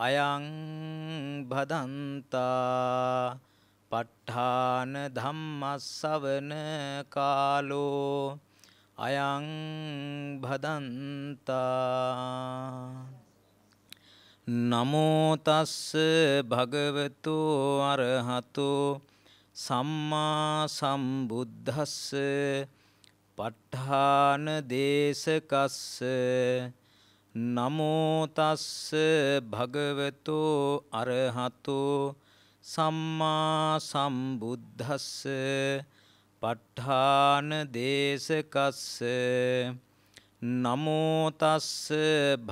අයං භදන්තා ප ဋ ාණ ධම්මස්සවන කාලෝ අයං භදන්තා නමෝ තස්ස භගවතු අරහතෝ සම්මා සම්බුද්දස්ස ප ဋ ාණ දේශකස්ස නමෝතස්ස භගවතෝ අරහතෝ සම්මා සම්බුද්ධස්ස පට්ඨාන දේශකස්ස නමෝතස්ස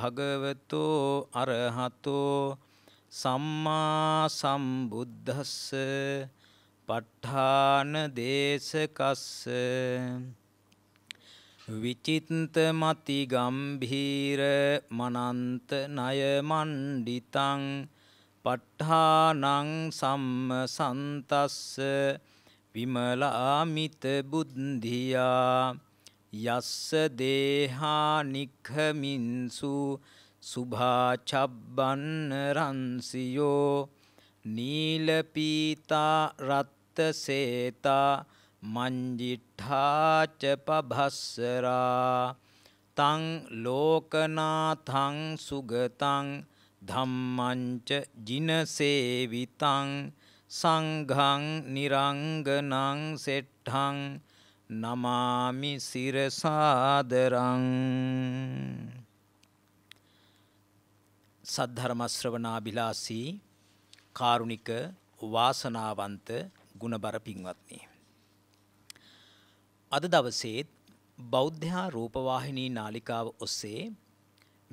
භගවතෝ අරහතෝ සම්මා සම්බුද්ධස්ස පට්ඨාන දේශකස්ස විචින්තමති ගම්භීර මනන්ත ණය මණ්ඩිතං ප ဋ ාණං සම්ම සන්තස්ස විමලාමිත බුද්ධියා යස්ස දේහා නික්ඛමින්සු සුභාචබ්බන්න රන්සියෝ නීලපීතා රත්ත සේතා මංජිට්ඨාච පබස්සරා තං ලෝකනාථං සුගතං ධම්මංච ජිනසේවිතං සංඝං නිරංගනං සෙට්ඨං නමාමි සිරසාදරං සද්ධර්ම ශ්‍රවණාබිලාසී කාරුණික වාසනාවන්ත ගුණබර පින්වත්නි අද දවසේත් බෞද්ධා රූපවාහිනී නාලිකාව ඔස්සේ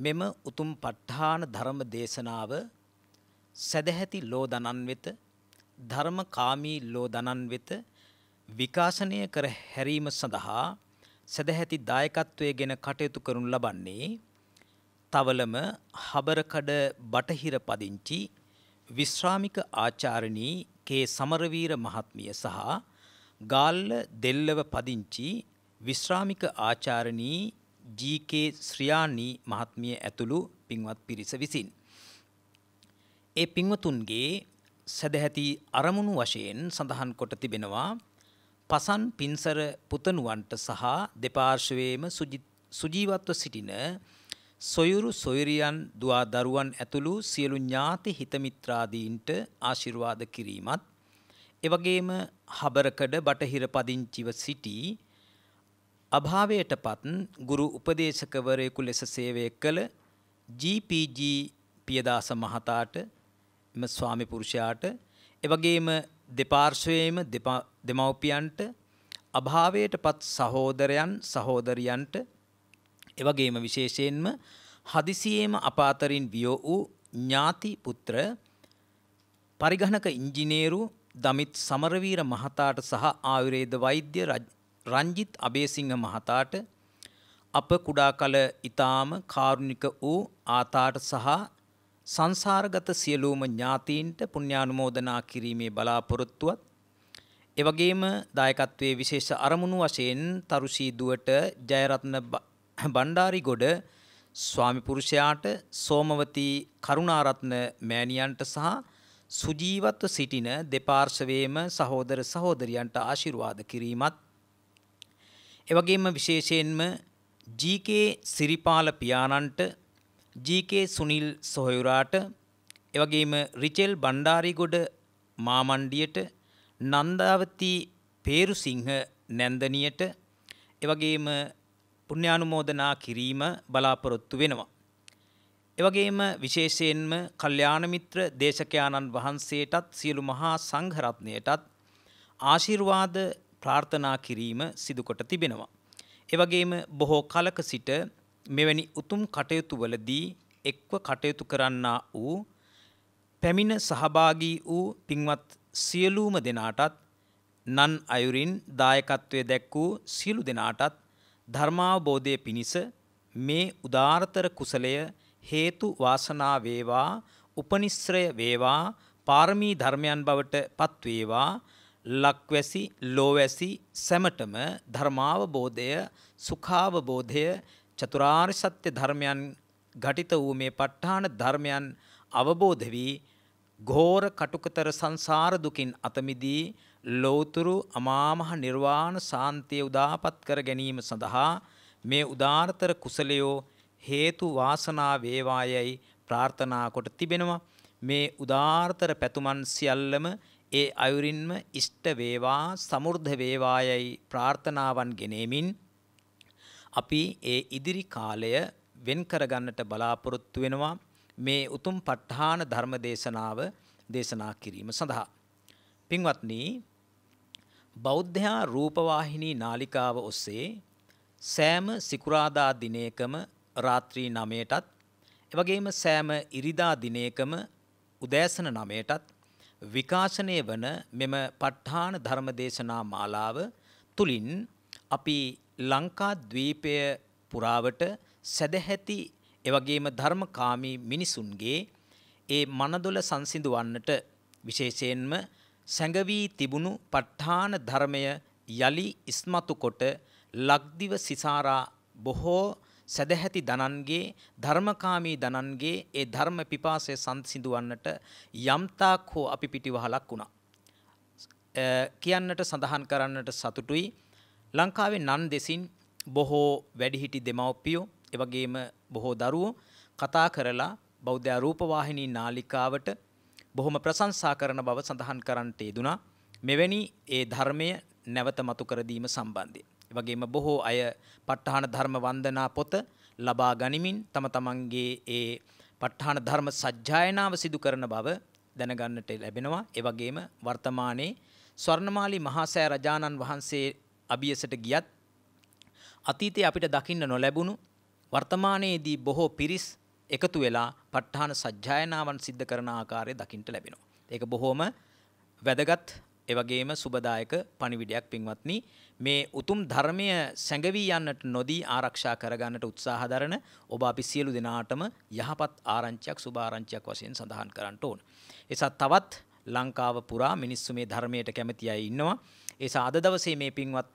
මෙම උතුම් ප ဋ ාණ ධර්ම දේශනාව සදැහැති ලෝ දනන් වෙත ධර්මකාමී ලෝ දනන් වෙත විකාශනය කර හැරීම සඳහා සදැහැති දායකත්වයේගෙන කටයුතු කරනු ලබන්නේ තවලම හබරකඩ බටහිර පදිංචි විශ්‍රාමික ආචාර්යනී කේ සමරවීර මහත්මිය සහ ගාල්ල දෙල්ලව පදිංචි විශ්‍රාමික ආචාරණී ජීකේ ශ්‍රියානී මහත්මිය ඇතුළු පින්වත් පිරිස විසින්. ඒ පින්වතුන්ගේ සැදැහැති අරමුණු වශයෙන් සඳහන් කොට තිබෙනවා පසන් පින්සර පුතනුවන්ට සහ දෙපාර්ශවේම සුජීවත්ව සිටින සොයුරු සොයුරියන් දවා දරුවන් ඇතුළු සියලු ඥාති හිතමිත්‍රාදීන්ට ආශිර්වාද කිරීමත් එවගේම හබරකඩ බටහිර පදිංචිව සිටි අභාවයටපත් ගුරු උපදේශකවරයෙකු ලෙස සේවය කළ GPG පියදාස මහතාට එම ස්වාමි පුරුෂයාට එවගේම දෙපාර්ශ්වයේම දෙමව්පියන්ට අභාවයටපත් සහෝදරයන් සහෝදරියන්ට එවගේම විශේෂයෙන්ම හදිසියේම අපාතරින් වියෝ වූ ඥාති පුත්‍ර පරිගණක ඉංජිනේරු දමිත් සමරවීර මහතාට සහ ආයුර්වේද වෛද්‍ය රංජිත් අබේසිංහ මහතාට අප කුඩා කල ඊ타ම කාරුණික වූ ආතාට සහ සංසාරගත සියලුම ඥාතීන්ට පුණ්‍යානුමෝදනා කිරීමේ බලාපොරොත්තුවත් එවැගේම දායකත්වයේ විශේෂ අරමුණු වශයෙන් තරුසී දුවට ජයරත්න බණ්ඩාරිගොඩ ස්වාමි පුරුෂයාට සෝමවති කරුණාරත්න මෑණියන්ට සහ සුජීවත්ව සිටින දෙපාර්ශවයේම සහෝදර සහෝදරියන්ට ආශිර්වාද කිරීමත් එවගේම විශේෂයෙන්ම GK සිරිපාල පියාණන්ට GK සුනිල් සොහයුරාට එවගේම රිචෙල් බණ්ඩාරිගොඩ මාමණ්ඩියට නන්දාවති පේරුසිංහ නැන්දනියට එවගේම පුණ්‍යානුමෝදනා කිරීම බලාපොරොත්තු වෙනවා එවගේම විශේෂයෙන්ම කල්යාණ මිත්‍ර දේශකයාණන් වහන්සේටත් සියලු මහා සංඝරත්නයටත් ආශිර්වාද ප්‍රාර්ථනා කිරීම සිදු කොට තිබෙනවා. එවගේම බොහෝ කලක සිට මෙවැනි උතුම් කටයුතු වලදී එක්ව කටයුතු කරන්නා වූ පැමිණ සහභාගී වූ පින්වත් සියලුම දෙනාටත් නන් අයුරින් දායකත්වය දැක්වූ සියලු දෙනාටත් ධර්මාවබෝධය පිණිස මේ උදාාරතර කුසලය හේතු වාසනා වේවා උපනිශ්‍රය වේවා පාරමී ධර්මයන් බවට පත් වේවා ලක්වැසි ලෝවැසි සැමටම ධර්මාවබෝධය සුඛාවබෝධය චතුරාර්ය සත්‍ය ධර්මයන් ඝටිත වූ මේ ප ဋ ාණ ධර්මයන් අවබෝධ වී ඝෝර කටුකතර සංසාර දුකින් අත මිදී ලෞතුරු අමාමහ නිර්වාණ සාන්තිය උදාපත් කර ගැනීම සඳහා මේ උදාාරතර කුසලයෝ හේතු වාසනා වේවායයි ප්‍රාර්ථනා කොට තිබෙනවා. මේ උදාාර්ථර පැතුමන් සියල්ලම ඒ අයුරින්ම ඉෂ්ට වේවා සමෘද්ධ වේවායයි ප්‍රාර්ථනාවන් ගෙනෙමින් අපි ඒ ඉදිරි කාලය වෙන් කරගන්නට බලාපොරොත්තු වෙනවා මේ උතුම් ප ဋ ාහන ධර්ම දේශනාව දේශනා කිරීම සඳහා පින්වත්නි බෞද්ධයා රූපවාහිනී නාලිකාව ඔස්සේ සෑම සිකුරාදා දිනයකම රාත්‍රී 9ටත් එවැගේම සෑම ඉරිදා දිනයකම උදෑසන 9ටත් විකාශනය වන මෙම ප ဋ ාණ ධර්ම දේශනා මාලාව තුලින් අපි ලංකා ද්වීපය පුරාවට සදැහැති එවැගේම ධර්මකාමී මිනිසුන්ගේ ඒ මනදොල සංසිඳවන්නට විශේෂයෙන්ම සැඟවී තිබුණු ප ဋ ාණ ධර්මය යලි ඉස්මතු කොට ලක්දිව සිසාරා බොහෝ සදැහැති දනන්ගේ ධර්මකාමී දනන්ගේ ඒ ධර්ම පිපාසය සංසිඳුවන්නට යම්තාක් හෝ අපි පිටිවහලක් වුණා. කියන්නට සඳහන් කරන්නට සතුටුයි ලංකාවේ නන් දෙසින් බොහෝ වැඩිහිටි දෙමව්පියෝ එවගේම බොහෝ දරුවෝ කතා කරලා බෞද්ධ රූපවාහිනී නාලිකාවට බොහොම ප්‍රශංසා කරන බව සඳහන් කරන්නට යෙදුනා මෙවැනි ඒ ධර්මය නැවත මතු කර දීම සම්බන්ධයෙන් වගේම බොහෝ අය පට්ඨාන ධර්ම වන්දනා පොත ලබා ගනිමින් තම තමන්ගේ ඒ පට්ඨාන ධර්ම සජ්ජායනාව සිදු කරන බව දැනගන්නට ලැබෙනවා. ඒ වගේම වර්තමානයේ ස්වර්ණමාලි මහසෑ රජාණන් වහන්සේ අභියසට ගියත් අතීතයේ අපිට දකින්න නොලැබුණු වර්තමානයේදී බොහෝ පිරිස් එකතු වෙලා පට්ඨාන සජ්ජායනාවන් සිද්ධ කරන ආකාරය දකින්ට ලැබෙනවා. ඒක බොහොම වැදගත් එවගේම සුබදායක පණිවිඩයක් පින්වත්නි මේ උතුම් ධර්මය සැඟවී යන්නට නොදී ආරක්ෂා කරගන්නට උත්සාහ දරන ඔබ අපි සියලු දෙනාටම යහපත් ආරංචියක් සුභ ආරංචියක් වශයෙන් සඳහන් කරන්නට ඕන. එසත් තවත් ලංකාව පුරා මිනිස්සු මේ ධර්මයට කැමති අය ඉන්නවා. ඒසා අද දවසේ මේ පින්වත්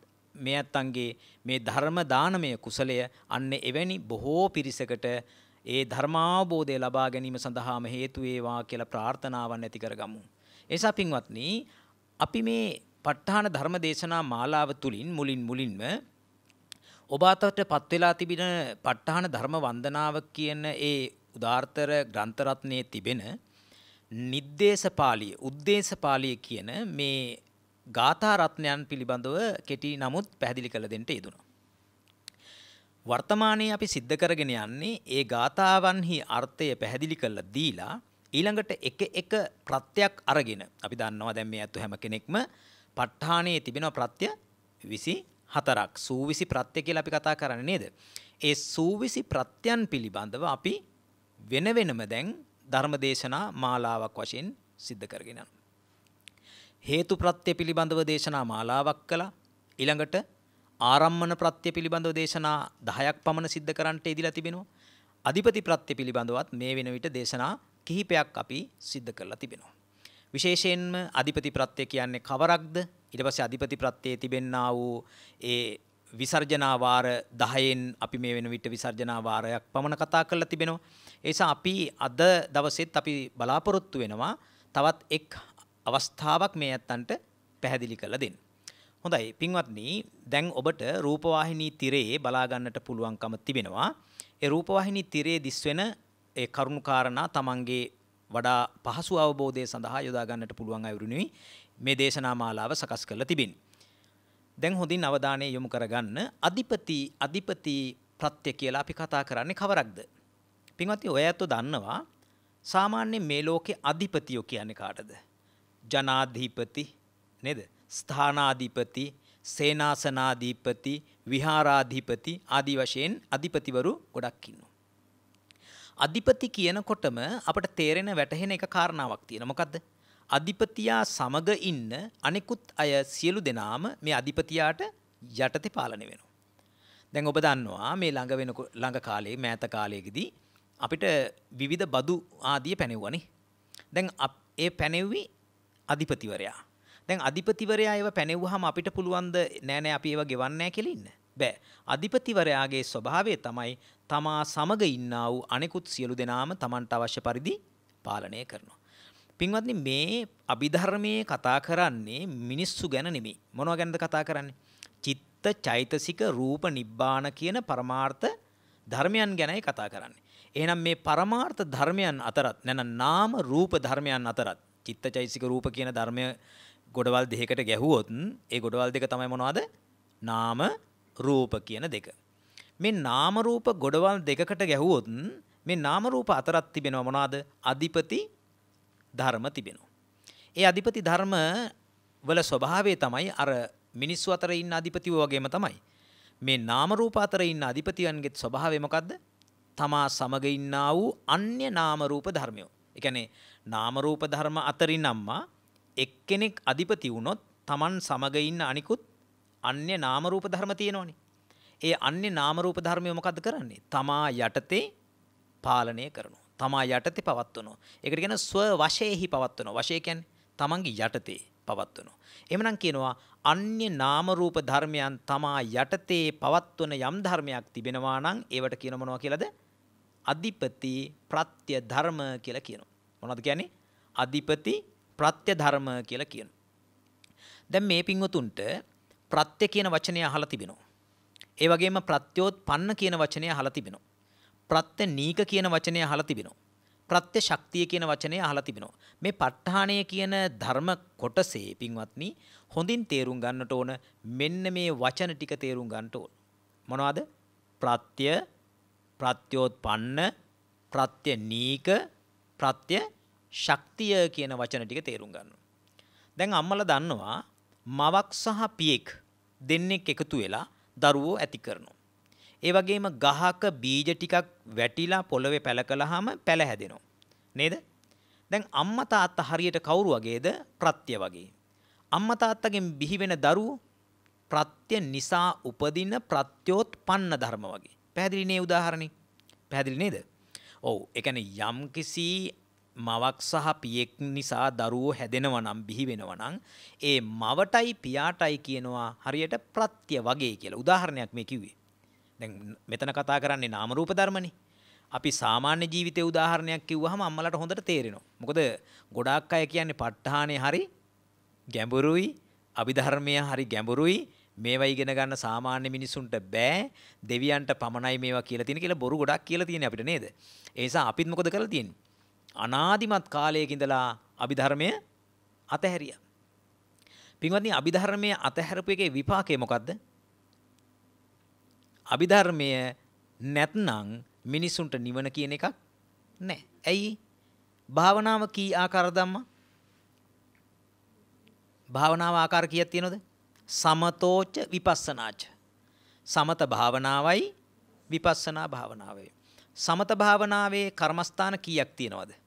මේ ඇත්තන්ගේ මේ ධර්ම දානමය කුසලය අන්න එවැනි බොහෝ පිරිසකට ඒ ධර්මාබෝධය ලබා ගැනීම සඳහාම හේතු වේවා කියලා ප්‍රාර්ථනාවන් ඇති කරගමු. එසා පින්වත්නි අපි මේ ප ဋ ාහන ධර්ම දේශනා මාලාව තුලින් මුලින් මුලින්ම ඔබ අතට පත් වෙලා තිබෙන ප ဋ ාහන ධර්ම වන්දනාව කියන ඒ උදාර්ථර ග්‍රන්ථ රත්නයේ තිබෙන නිද්දේශ පාළිය, උද්දේශ පාළිය කියන මේ ගාථා රත්නයන් පිළිබඳව කෙටි නමුත් පැහැදිලි කළ දෙන්න යෙදුණා. වර්තමානයේ අපි සිද්ධ කරගෙන යන්නේ ඒ ගාථාවන්හි අර්ථය පැහැදිලි කරලා දීලා ඊළඟට එක එක ප්‍රත්‍යක් අරගෙන අපි දන්නවා දැන් මේ අතු හැම කෙනෙක්ම ප ဋ ්ඨානයේ තිබෙන ප්‍රත්‍ය 24ක් සූවිසි ප්‍රත්‍ය කියලා අපි කතා කරන්නේ නේද? ඒ සූවිසි ප්‍රත්‍යයන් පිළිබඳව අපි වෙන වෙනම දැන් ධර්මදේශනා මාලාවක් වශයෙන් සිද්ධ කරගෙන යනවා. හේතු ප්‍රත්‍ය පිළිබඳව දේශනා මාලාවක් කළා. ඊළඟට ආරම්මන ප්‍රත්‍ය පිළිබඳව දේශනා 10ක් පමණ සිද්ධ කරන්නට ඉදිලා තිබෙනවා. අධිපති ප්‍රත්‍ය පිළිබඳවත් මේ වෙන විට දේශනා කිහිපයක් අපි සිද්ධ කරලා තිබෙනවා. විශේෂයෙන්ම අධිපති ප්‍රත්‍යය කියන්නේ කවරක්ද ඊට පස්සේ අධිපති ප්‍රත්‍යයේ තිබෙන්නා වූ ඒ විසර්ජනා වාර 10න් අපි මේ වෙන විට විසර්ජනා වාරයක් පමණ කතා කරලා තිබෙනවා. ඒ නිසා අපි අද දවසෙත් අපි බලාපොරොත්තු වෙනවා තවත් එක් අවස්ථාවක් මේ ඇත්තන්ට පැහැදිලි කරලා දෙන්න. හොඳයි පින්වත්නි දැන් ඔබට රූපවාහිනී තිරයේ බලා ගන්නට පුළුවන්කම තිබෙනවා. ඒ රූපවාහිනී තිරයේ දිස්වෙන ඒ කරුණුකාරණා තමන්ගේ වඩා පහසු අවබෝධය සඳහා යොදාගන්නට පුළුවන් අයුරුණුයි මේ දේශනා මාලාව සකස් කරලා තිබින්. දැන් හොඳින් අවධානය යොමු කරගන්න අධිපති අධිපති ප්‍රත්‍ය කියලා අපි කතා කරන්නේ කවරක්ද? පින්වත්නි ඔය ඇත්තෝ දන්නවා සාමාන්‍යයෙන් මේ ලෝකේ අධිපතියෝ කියන්නේ කාටද? ජනාධිපති නේද? ස්ථානාධිපති, සේනාසනාධිපති, විහාරාධිපති ආදී වශයෙන් අධිපතිවරු ගොඩක් ඉන්නවා. අධිපති කියනකොටම අපට තේරෙන වැටහෙන එක කාරණාවක් තියෙන මොකක්ද අධිපතියා සමග ඉන්න අනෙකුත් අය සියලු දෙනාම මේ අධිපතියාට යටතේ පාලනය වෙනවා. දැන් ඔබ දන්නවා මේ ළඟ වෙන ළඟ කාලේ මෑත කාලයකදී අපිට විවිධ බදු ආදිය පැනෙව්වනේ. දැන් ඒ පැනෙව්වි අධිපතිවරයා. දැන් අධිපතිවරයා ඒව පැනෙව්වහම අපිට පුළුවන් ද නෑ නෑ අපි ඒව ගෙවන්නේ නැහැ කියලා ඉන්න. බෑ. අධිපතිවරයාගේ ස්වභාවය තමයි තමා සමග ඉන්නා වූ අනෙකුත් සියලු දෙනාම Tamanට අවශ්‍ය පරිදි පාලනය කරනවා. පින්වත්නි මේ අභිධර්මයේ කතා කරන්නේ මිනිස්සු ගැන නෙමෙයි. මොනවා ගැනද කතා කරන්නේ? චිත්ත, චෛතසික, රූප, නිබ්බාන කියන පරමාර්ථ ධර්මයන් ගැනයි කතා කරන්නේ. එහෙනම් මේ පරමාර්ථ ධර්මයන් අතරත් නැත්නම් නාම රූප ධර්මයන් අතරත් චිත්තචෛසික රූප කියන ධර්මය ගොඩවල් දෙකකට ගැහුවොත් ඒ ගොඩවල් දෙක තමයි මොනවද? නාම රූප කියන දෙක. මේ නාම රූප ගොඩවල් දෙකකට ගැහුවොත් මේ නාම රූප අතරත් තිබෙනවා මොනවාද? අධිපති ධර්ම තිබෙනවා. ඒ අධිපති ධර්ම වල ස්වභාවය තමයි අර මිනිස්සු අතර ඉන්න අධිපතිව වගේම තමයි. මේ නාම රූප අතර ඉන්න අධිපතියන්ගේ ස්වභාවය මොකද්ද? තමා සමග ඉන්නා වූ අන්‍ය නාම රූප ධර්මයෝ. ඒ කියන්නේ නාම රූප ධර්ම අතරින්ම්මා එක්කෙනෙක් අධිපති වුණොත් Taman සමග ඉන්න අනිකුත් අන්‍ය නාම රූප ධර්ම තියෙනවනේ. ඒ අන්‍ය නාම රූප ධර්මය මොකද්ද කරන්නේ? තමා යටතේ පාලනය කරනවා. තමා යටතේ පවත්වනවා. ඒකට කියන ස්ව වශයෙහි පවත්වනවා. වශය කියන්නේ තමන්ගේ යටතේ පවත්වනවා. එහෙමනම් කියනවා අන්‍ය නාම රූප ධර්මයන් තමා යටතේ පවත්වන යම් ධර්මයක් තිබෙනවා නම් ඒවට කියන මොනවා කියලාද? අධිපති ප්‍රත්‍ය ධර්ම කියලා කියනවා. මොනවද කියන්නේ? අධිපති ප්‍රත්‍ය ධර්ම කියලා කියනවා. දැන් මේ පින්වතුන්ට ප්‍රත්‍ය කියන වචනය අහලා තිබෙනවා. ඒ වගේම ප්‍රත්‍යෝත්පන්න කියන වචනය අහලා තිබෙනවා. ප්‍රත්‍ය නීක කියන වචනය අහලා තිබෙනවා. ප්‍රත්‍ය ශක්තිය කියන වචනය අහලා තිබෙනවා. මේ ප ဋ ාණය කියන ධර්ම කොටසේ පින්වත්නි හොඳින් තේරුම් ගන්නට ඕන මෙන්න මේ වචන ටික තේරුම් ගන්නට ඕන. මොනවද? ප්‍රත්‍ය, ප්‍රත්‍යෝත්පන්න, ප්‍රත්‍ය නීක, ප්‍රත්‍ය ශක්තිය කියන වචන ටික තේරුම් ගන්න. දැන් අම්මලා දන්නවා මවක් සහ පියෙක් දෙන්නෙක් එකතු වෙලා දරුවෝ ඇති කරනවා. ඒ වගේම ගහක බීජ ටිකක් වැටිලා පොළවේ පැල කළාම පැල හැදෙනවා. නේද? දැන් අම්මා තාත්තා හරියට කවුරු වගේද? ප්‍රත්‍ය වගේ. අම්මා තාත්තගෙන් බිහි වෙන දරුවෝ ප්‍රත්‍ය නිසා උපදින ප්‍රත්‍යෝත්පන්න ධර්ම වගේ. පැහැදිලි නේ උදාහරණේ? පැහැදිලි නේද? ඔව්. ඒ කියන්නේ යම්කිසි මවක් සහ පියෙක් නිසා දරුවෝ හැදෙනව නම් බිහි වෙනව නම් ඒ මවටයි පියාටයි කියනවා හරියට ප්‍රත්‍ය වගේ කියලා. උදාහරණයක් මේ කිව්වේ. දැන් මෙතන කතා කරන්නේ නාම රූප ධර්මනේ. අපි සාමාන්‍ය ජීවිතේ උදාහරණයක් කිව්වහම අම්මලාට හොඳට තේරෙනවා. මොකද ගොඩාක් අය කියන්නේ ප ဋ ාණේ හරි ගැඹුරුයි, අභිධර්මය හරි ගැඹුරුයි. මේවා ඉගෙන ගන්න සාමාන්‍ය මිනිසුන්ට බෑ. දෙවියන්ට පමණයි මේවා කියලා තියෙන කියලා බොරු ගොඩක් කියලා තියෙන අපිට නේද? ඒ නිසා අපිත් මොකද කරලා තියෙන්නේ? අනාදිමත් කාලයක ඉඳලා අභිධර්මය අතහැරියා. පින්වත්නි අභිධර්මයේ අතහැරපු එකේ විපාකය මොකද්ද? අභිධර්මය නැත්නම් මිනිසුන්ට නිවන කියන එකක් නැහැ. ඇයි? භාවනාව කී ආකාර ධම්ම? භාවනාව ආකාර කීයක් තියෙනවද? සමතෝච විපස්සනාච. සමත භාවනාවයි විපස්සනා භාවනාවයි. සමත භාවනාවේ කර්මස්ථාන කීයක් තියෙනවද?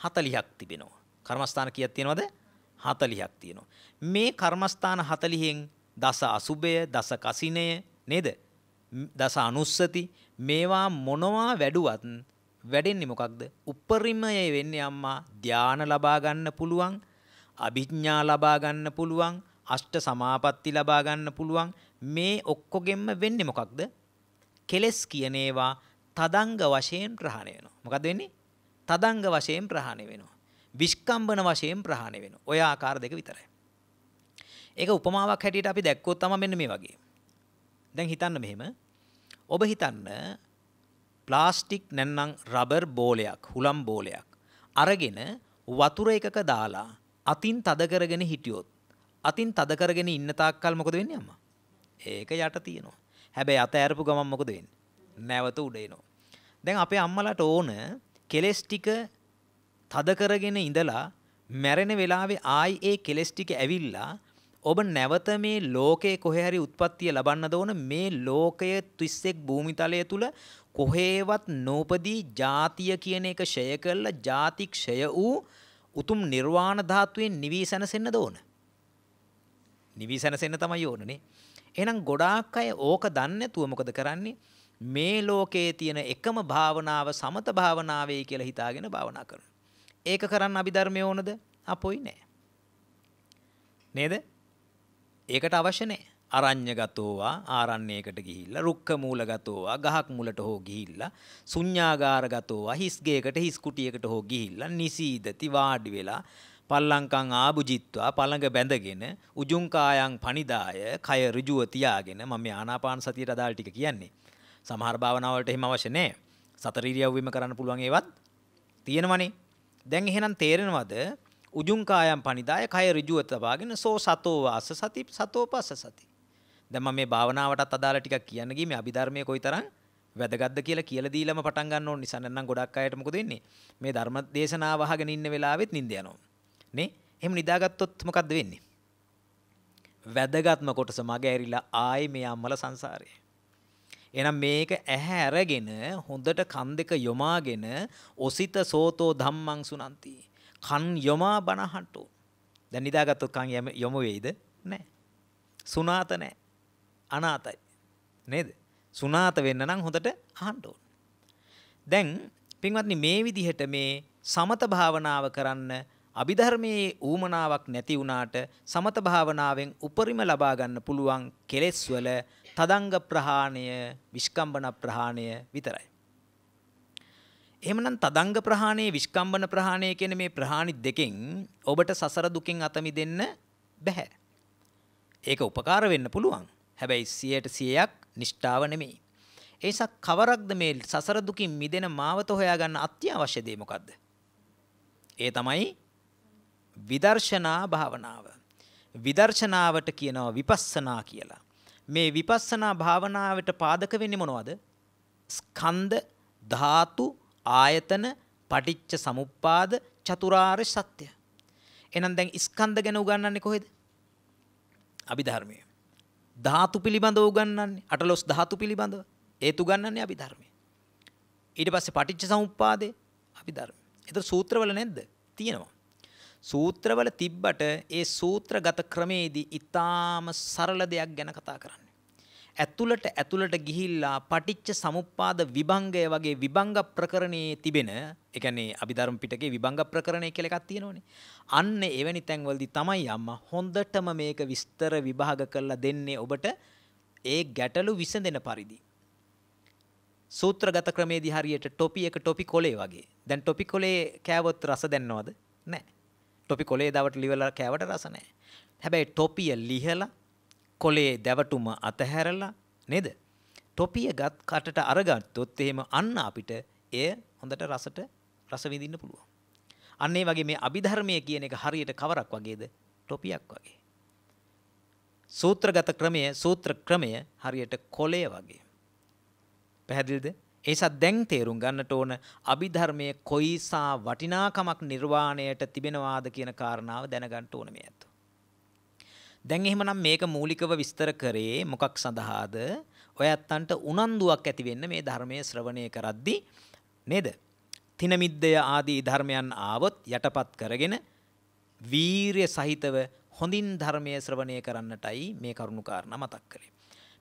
40ක් තිබෙනවා. කර්මස්ථාන කීයක් තියෙනවද? 40ක් තියෙනවා. මේ කර්මස්ථාන 40න් දස අසුබය, දස කසිනය නේද? දස අනුස්සති මේවා මොනවා වැඩුවත් වැඩෙන්නේ මොකක්ද? උපරිමයේ වෙන්නේ අම්මා ධාන ලබා ගන්න පුළුවන්, අභිඥා ලබා ගන්න පුළුවන්, අෂ්ට සමාපatti ලබා ගන්න පුළුවන්. මේ ඔක්කොගෙම වෙන්නේ මොකක්ද? කෙලස් කියන ඒවා තදංග වශයෙන් ග්‍රහණය වෙනවා. මොකද වෙන්නේ? තදංග වශයෙන් ප්‍රහාණය වෙනවා. විස්කම්බන වශයෙන් ප්‍රහාණය වෙනවා. ඔය ආකාර දෙක විතරයි. ඒක උපමාවක් හැටියට අපි දැක්කොත් තමයි මෙන්න මේ වගේ. දැන් හිතන්න මෙහෙම. ඔබ හිතන්න ප්ලාස්ටික් නැත්නම් රබර් බෝලයක්, හුලම් බෝලයක් අරගෙන වතුර එකක දාලා අතින් තද කරගෙන හිටියොත් අතින් තද කරගෙන ඉන්න තාක්කල් මොකද වෙන්නේ අම්මා? ඒක යට තියෙනවා. හැබැයි අත ඇරපු ගමන් මොකද වෙන්නේ? නැවත උඩ එනවා. දැන් අපේ අම්මලාට ඕන කෙලෙස් ටික තද කරගෙන ඉඳලා මැරෙන වෙලාවේ ආයි ඒ කෙලෙස් ටික ඇවිල්ලා ඔබ නැවත මේ ලෝකයේ කොහේ හරි උත්පත්තිය ලබන්න දෝන මේ ලෝකය තිස්සෙක් භූමිතලය තුල කොහේවත් නූපදී ಜಾතිය කියන එක ෂය කළා ಜಾති ක්ෂය වූ උතුම් නිර්වාණ ධාතුවෙන් නිවි සැනසෙන්න දෝන. නිවි සැනසෙන්න තමයි ඕනනේ. එහෙනම් ගොඩාක් අය ඕක දන්නේ නැතුව මොකද කරන්නේ? මේ ලෝකයේ තියෙන එකම භාවනාව සමත භාවනාවයි කියලා හිතාගෙන භාවනා කරනවා. ඒක කරන්න අභිධර්මය ඕනද? අපොයි නෑ. නේද? ඒකට අවශ්‍ය නෑ. අරඤ්‍යගතෝවා ආරණ්‍යයකට ගිහිල්ලා රුක්ක මූලගතෝවා ගහක් මුලට හෝ ගිහිල්ලා ශුඤ්ඤාගාරගතෝවා හිස්ගේකට හිස්කුටියකට හෝ ගිහිල්ලා නිසීදති වාඩි වෙලා පල්ලංකං ආභුජිත්වා පළඟ බැඳගෙන උජුංකායන් පනිදාය කය ඍජුව තියාගෙන මම ආනාපාන සතියට අදාළ ටික කියන්නේ සමහර භාවනාවට එහෙම අවශ්‍ය නැහැ. සතර ඉරියව්වෙම කරන්න පුළුවන් ඒවත් තියෙනවනේ. දැන් එහෙනම් තේරෙනවද? උජුං කායම් පනිදාය කය ඍජුව තබාගෙන සෝ සතෝ වාස සති සතෝ පස සති. දැන් මම මේ භාවනාවටත් අදාළ ටිකක් කියන්න ගියේ මේ අභිධර්මයේ කොයිතරම් වැදගත්ද කියලා කියලා දීලම පටන් ගන්න ඕන නිසා නැත්නම් ගොඩක් අයට මොකද වෙන්නේ? මේ ධර්ම දේශනාව අහගෙන ඉන්න වෙලාවෙත් නිින්ද යනවා. නේ? එහෙම නිදාගත්තොත් මොකද්ද වෙන්නේ? වැදගත්ම කොටස මගේ ඇරිලා ආයේ මේ අම්මල සංසාරේ. එනම් මේක ඇහැ අරගෙන හොඳට කන් දෙක යොමාගෙන ඔසිත සෝතෝ ධම්මං සුනන්ති. කන් යොමා බණහට්ටෝ. දැන් නිදාගත්තොත් කන් යොමු වෙයිද? නැහැ. සුනාත නැහැ. අනාතයි. නේද? සුනාත වෙන්න නම් හොඳට අහන්න ඕන. දැන් පින්වත්නි මේ විදිහට මේ සමත භාවනාව කරන්න අභිධර්මයේ ඌමනාවක් නැති වුණාට සමත භාවනාවෙන් උපරිම ලබා ගන්න පුළුවන් කෙලෙස් වල තදංග ප්‍රහාණය විස්කම්බන ප්‍රහාණය විතරයි. එහෙමනම් තදංග ප්‍රහාණය විස්කම්බන ප්‍රහාණය කියන මේ ප්‍රහාණි දෙකෙන් ඔබට සසර දුකෙන් අත මිදෙන්න බෑ. ඒක උපකාර වෙන්න පුළුවන්. හැබැයි 100%ක් නිෂ්ඨාව නෙමෙයි. ඒ නිසා කවරක්ද මේ සසර දුකින් මිදෙන මාවත හොයාගන්න අත්‍යවශ්‍ය දේ මොකද්ද? ඒ තමයි විදර්ශනා භාවනාව. විදර්ශනාවට කියනවා විපස්සනා කියලා. මේ විපස්සනා භාවනාවට පාදක වෙන්නේ මොනවද? ස්කන්ධ, ධාතු, ආයතන, පටිච්ච සමුප්පාද, චතුරාර්ය සත්‍ය. එහෙනම් දැන් ස්කන්ධ ගැන උගන්වන්නේ කොහෙද? අභිධර්මයේ. ධාතු පිළිබඳව උගන්වන්නේ අටලොස් ධාතු පිළිබඳව. ඒත් උගන්වන්නේ අභිධර්මයේ. ඊට පස්සේ පටිච්ච සමුප්පාදේ අභිධර්ම. ඒතර සූත්‍රවල නැද්ද? තියෙනවා. සූත්‍රවල තිබ්බට ඒ සූත්‍රගත ක්‍රමේදී ඊටාම සරල දෙයක් ගැන කතා කරන්නේ. ඇතුළට ඇතුළට ගිහිල්ලා පටිච්ච සමුප්පාද විභංගය වගේ විභංග ප්‍රකරණයේ තිබෙන ඒ කියන්නේ අභිධර්ම පිටකේ විභංග ප්‍රකරණය කියලා එකක් තියෙනවනේ. අන්න එවැනි තැන්වලදී තමයි අම්මා හොඳටම මේක විස්තර විභාග කරලා දෙන්නේ ඔබට ඒ ගැටලු විසඳෙන පරිදි. සූත්‍රගත ක්‍රමේදී හරියට ටොපි එක ටොපි කොලේ වගේ. දැන් ටොපි කොලේ කෑවොත් රස දැන්නවද? නැහැ. ටොපි කොලේ දවට ලිවලා කෑවට රස නැහැ. හැබැයි ටොපිය ලිහලා කොලේ දැවටුම අතහැරලා නේද? ටොපිය ගත් කටට අරගත්තොත් එහෙම අන්න අපිට එය හොඳට රසට රස විඳින්න පුළුවන්. අන්න ඒ වගේ මේ අභිධර්මයේ කියන එක හරියට කවරක් වගේද? ටොපියක් වගේ. සූත්‍රගත ක්‍රමය සූත්‍ර ක්‍රමය හරියට කොලය වගේ. පැහැදිලිද? ඒසත් දැන් තේරුම් ගන්නට ඕන අභිධර්මයේ කොයිසා වටිනාකමක් නිර්වාණයට තිබෙනවාද කියන කාරණාව දැනගන්න ඕන මේ ඇත්ත. දැන් එහෙමනම් මේක මූලිකව විස්තර කරේ මොකක් සඳහාද? ඔයත්තන්ට උනන්දුවක් ඇති වෙන්න මේ ධර්මයේ ශ්‍රවණය කරද්දී නේද? තිනමිද්දය ආදී ධර්මයන් ආවොත් යටපත් කරගෙන වීරිය සහිතව හොඳින් ධර්මයේ ශ්‍රවණය කරන්නටයි මේ කරුණු කාරණා මතක් කළේ.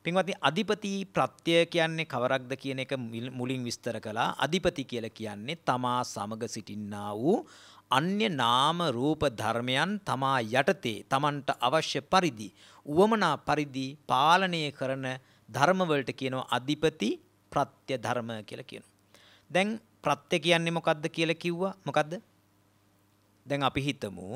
පින්වත්නි අධිපති ප්‍රත්‍ය කියන්නේ කවරක්ද කියන එක මුලින් විස්තර කළා. අධිපති කියලා කියන්නේ තමා සමග සිටින්නා වූ අන්‍ය නාම රූප ධර්මයන් තමා යටතේ තමන්ට අවශ්‍ය පරිදි උවමනා පරිදි පාලනය කරන ධර්ම වලට කියනවා අධිපති ප්‍රත්‍ය ධර්ම කියලා කියනවා. දැන් ප්‍රත්‍ය කියන්නේ මොකද්ද කියලා කිව්වා? මොකද්ද? දැන් අපි හිතමු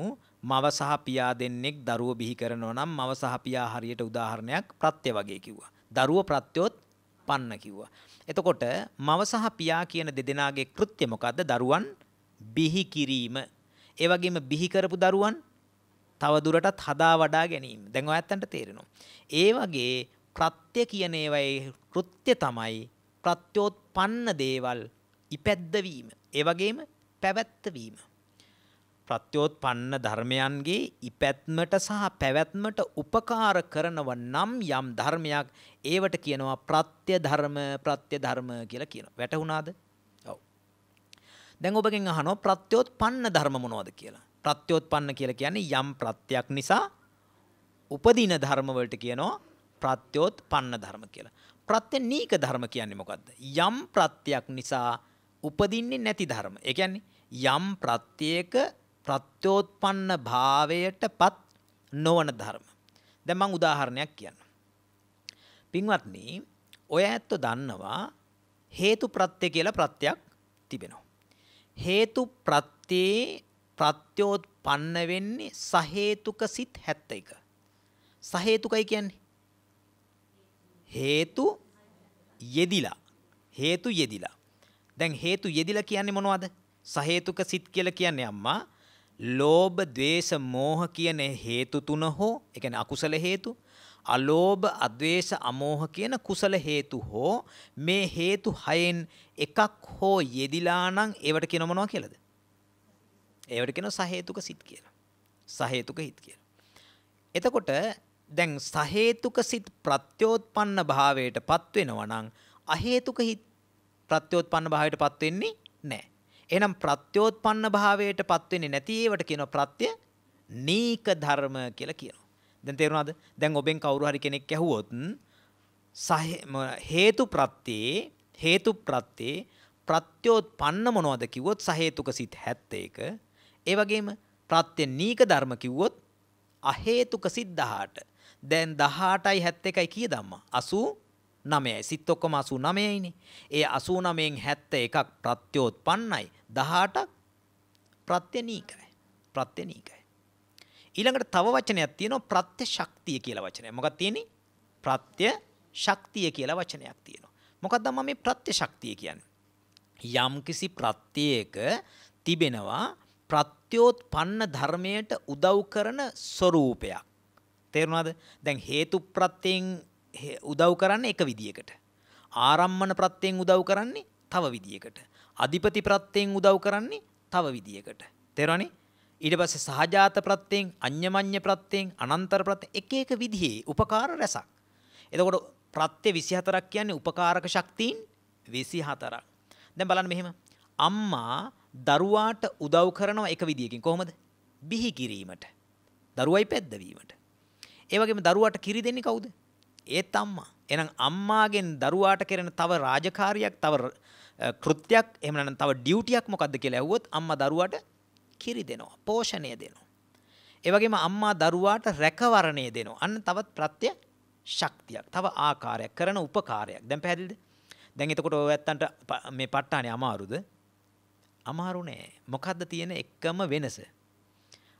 මව සහ පියා දෙන්නෙක් දරුව බිහි කරනවා නම් මව සහ පියා හරියට උදාහරණයක් ප්‍රත්‍ය වගේ කිව්වා. දරුව ප්‍රත්‍යොත් පන්න කිව්වා. එතකොට මව සහ පියා කියන දෙදෙනාගේ කෘත්‍ය මොකද්ද? දරුවන් බිහි කිරීම. ඒ වගේම බිහි කරපු දරුවන් තව දුරටත් හදා වඩා ගැනීම. දැන් ඔයත්තන්ට තේරෙනවා. ඒ වගේ ප්‍රත්‍ය කියන ඒවායේ කෘත්‍ය තමයි ප්‍රත්‍යෝත්පන්න දේවල් ඉපැද්දවීම. ඒ වගේම පැවැත්වීම. ප්‍රත්‍යෝත්පන්න ධර්මයන්ගේ ඉපැත්මට සහ පැවැත්මට උපකාර කරනව නම් යම් ධර්මයක් ඒවට කියනවා ප්‍රත්‍ය ධර්ම ප්‍රත්‍ය ධර්ම කියලා කියනවා. වැටහුණාද? ඔව්. දැන් ඔබගෙන් අහනවා ප්‍රත්‍යෝත්පන්න ධර්ම මොනවද කියලා. ප්‍රත්‍යෝත්පන්න කියලා කියන්නේ යම් ප්‍රත්‍යක් නිසා උපදින ධර්ම වලට කියනවා ප්‍රත්‍යෝත්පන්න ධර්ම කියලා. ප්‍රත්‍ය නීක ධර්ම කියන්නේ මොකද්ද? යම් ප්‍රත්‍යක් නිසා උපදින්නේ නැති ධර්ම. ඒ කියන්නේ යම් ප්‍රත්‍යයක ප්‍රත්‍යෝත්පන්න භාවයටපත් නොවන ධර්ම. දැන් මම උදාහරණයක් කියන්නම්. පින්වත්නි, ඔය ඇත්ත දන්නවා හේතු ප්‍රත්‍ය කියලා ප්‍රත්‍යක් තිබෙනවා. හේතු ප්‍රත්‍යේ ප්‍රත්‍යෝත්පන්න වෙන්නේ සහේතුක සිත් 71. සහේතුකයි කියන්නේ හේතු යෙදිලා. හේතු යෙදිලා. දැන් හේතු යෙදිලා කියන්නේ මොනවද? සහේතුක සිත් කියලා කියන්නේ අම්මා ලෝභ, ద్వේස, මෝහ කියන හේතු තුන හෝ, ඒ කියන්නේ අකුසල හේතු, අලෝභ, අද්වේෂ, අමෝහ කියන කුසල හේතු හෝ මේ හේතු හයෙන් එකක් හෝ යෙදිලා නම් ඒවට කියන මොනවා කියලාද? ඒවට කියන සහේතුක සිත් කියලා. සහේතුක හිත් කියලා. එතකොට දැන් සහේතුක සිත් ප්‍රත්‍යෝත්පන්න භාවයට පත් වෙනවා නම් අහේතුක හිත් ප්‍රත්‍යෝත්පන්න භාවයට පත් වෙන්නේ නැහැ. එහෙනම් ප්‍රත්‍යෝත්පන්න භාවයට පත් වෙන්නේ නැති ඒවට කියනවා ප්‍රත්‍ය නීක ධර්ම කියලා කියනවා. දැන් තේරුණාද? දැන් ඔබෙන් කවුරු හරි කෙනෙක් ඇහුවොත් හේතු ප්‍රත්‍යේ හේතු ප්‍රත්‍යේ ප්‍රත්‍යෝත්පන්න මොනවද කිව්වොත් සහේතුක සිත් 71. ඒ වගේම ප්‍රත්‍ය නීක ධර්ම කිව්වොත් අහේතුක සිත් 18. දැන් 18යි 71යි කී ධම්මා? 80 නමයයි සිත් ඔක්කොම අසූ නමයයිනේ ඒ අසූ නමයෙන් හැත්ත එකක් ප්‍රත්‍යෝත් පන්නයි දහටක් ප්‍රත්‍යනීකයි ප්‍රත්‍යනීකයි ඊළඟට තව වචනයක් තියෙනවා ප්‍රත්‍ය ශක්තිය කියලා වචනය මොකක් තියෙන්නේ ප්‍රත්‍ය ශක්තිය කියලා වචනයක් තියෙනවා මොකක්ද මම මේ ප්‍රත්‍ය ශක්තිය කියන්නේ යම්කිසි ප්‍රත්‍යයක තිබෙනවා ප්‍රත්‍යෝත්පන්න ධර්මයට උදව් කරන ස්වરૂපයක් තේරුණාද දැන් හේතු ප්‍රත්‍යයෙන් උදව් කරන්නේ එක විදියකට. ආරම්මන ප්‍රත්‍යයෙන් උදව් කරන්නේ තව විදියකට. අධිපති ප්‍රත්‍යයෙන් උදව් කරන්නේ තව විදියකට. තේරෙනවනේ? ඊට පස්සේ සහජාත ප්‍රත්‍යයෙන්, අඤ්ඤමඤ්ඤ ප්‍රත්‍යයෙන්, අනන්තර ප්‍රත්‍යයෙන් එක එක විදිහේ උපකාර රැසක්. එතකොට ප්‍රත්‍ය 24ක් කියන්නේ උපකාරක ශක්තියින් 24ක්. දැන් බලන්න මෙහෙම. අම්මා දරුවාට උදව් කරනවා එක විදියකින්. කොහොමද? බිහි කිරීමට. දරුවයි පැද්දවීමට. ඒ වගේම දරුවාට කිරි දෙන්නේ කවුද? ඒත් අම්මා. එහෙනම් අම්මාගෙන් දරුවාට කරන තව රාජකාරියක් තව කෘත්‍යයක් එහෙම නැත්නම් තව ඩියුටියක් මොකද්ද කියලා ඇහුවොත් අම්මා දරුවාට කිරි දෙනවා. පෝෂණය දෙනවා. ඒ වගේම අම්මා දරුවාට රැකවරණය දෙනවා. අන්න තවත් ප්‍රත්‍ය ශක්තියක්. තව ආකාරයක් කරන උපකාරයක්. දැන් පැහැදිලිද? දැන් එතකොට ඔය ඇත්තන්ට මේ ප ဋ ාණේ අමාරුද? අමාරු නෑ. මොකද්ද තියෙන එකම වෙනස?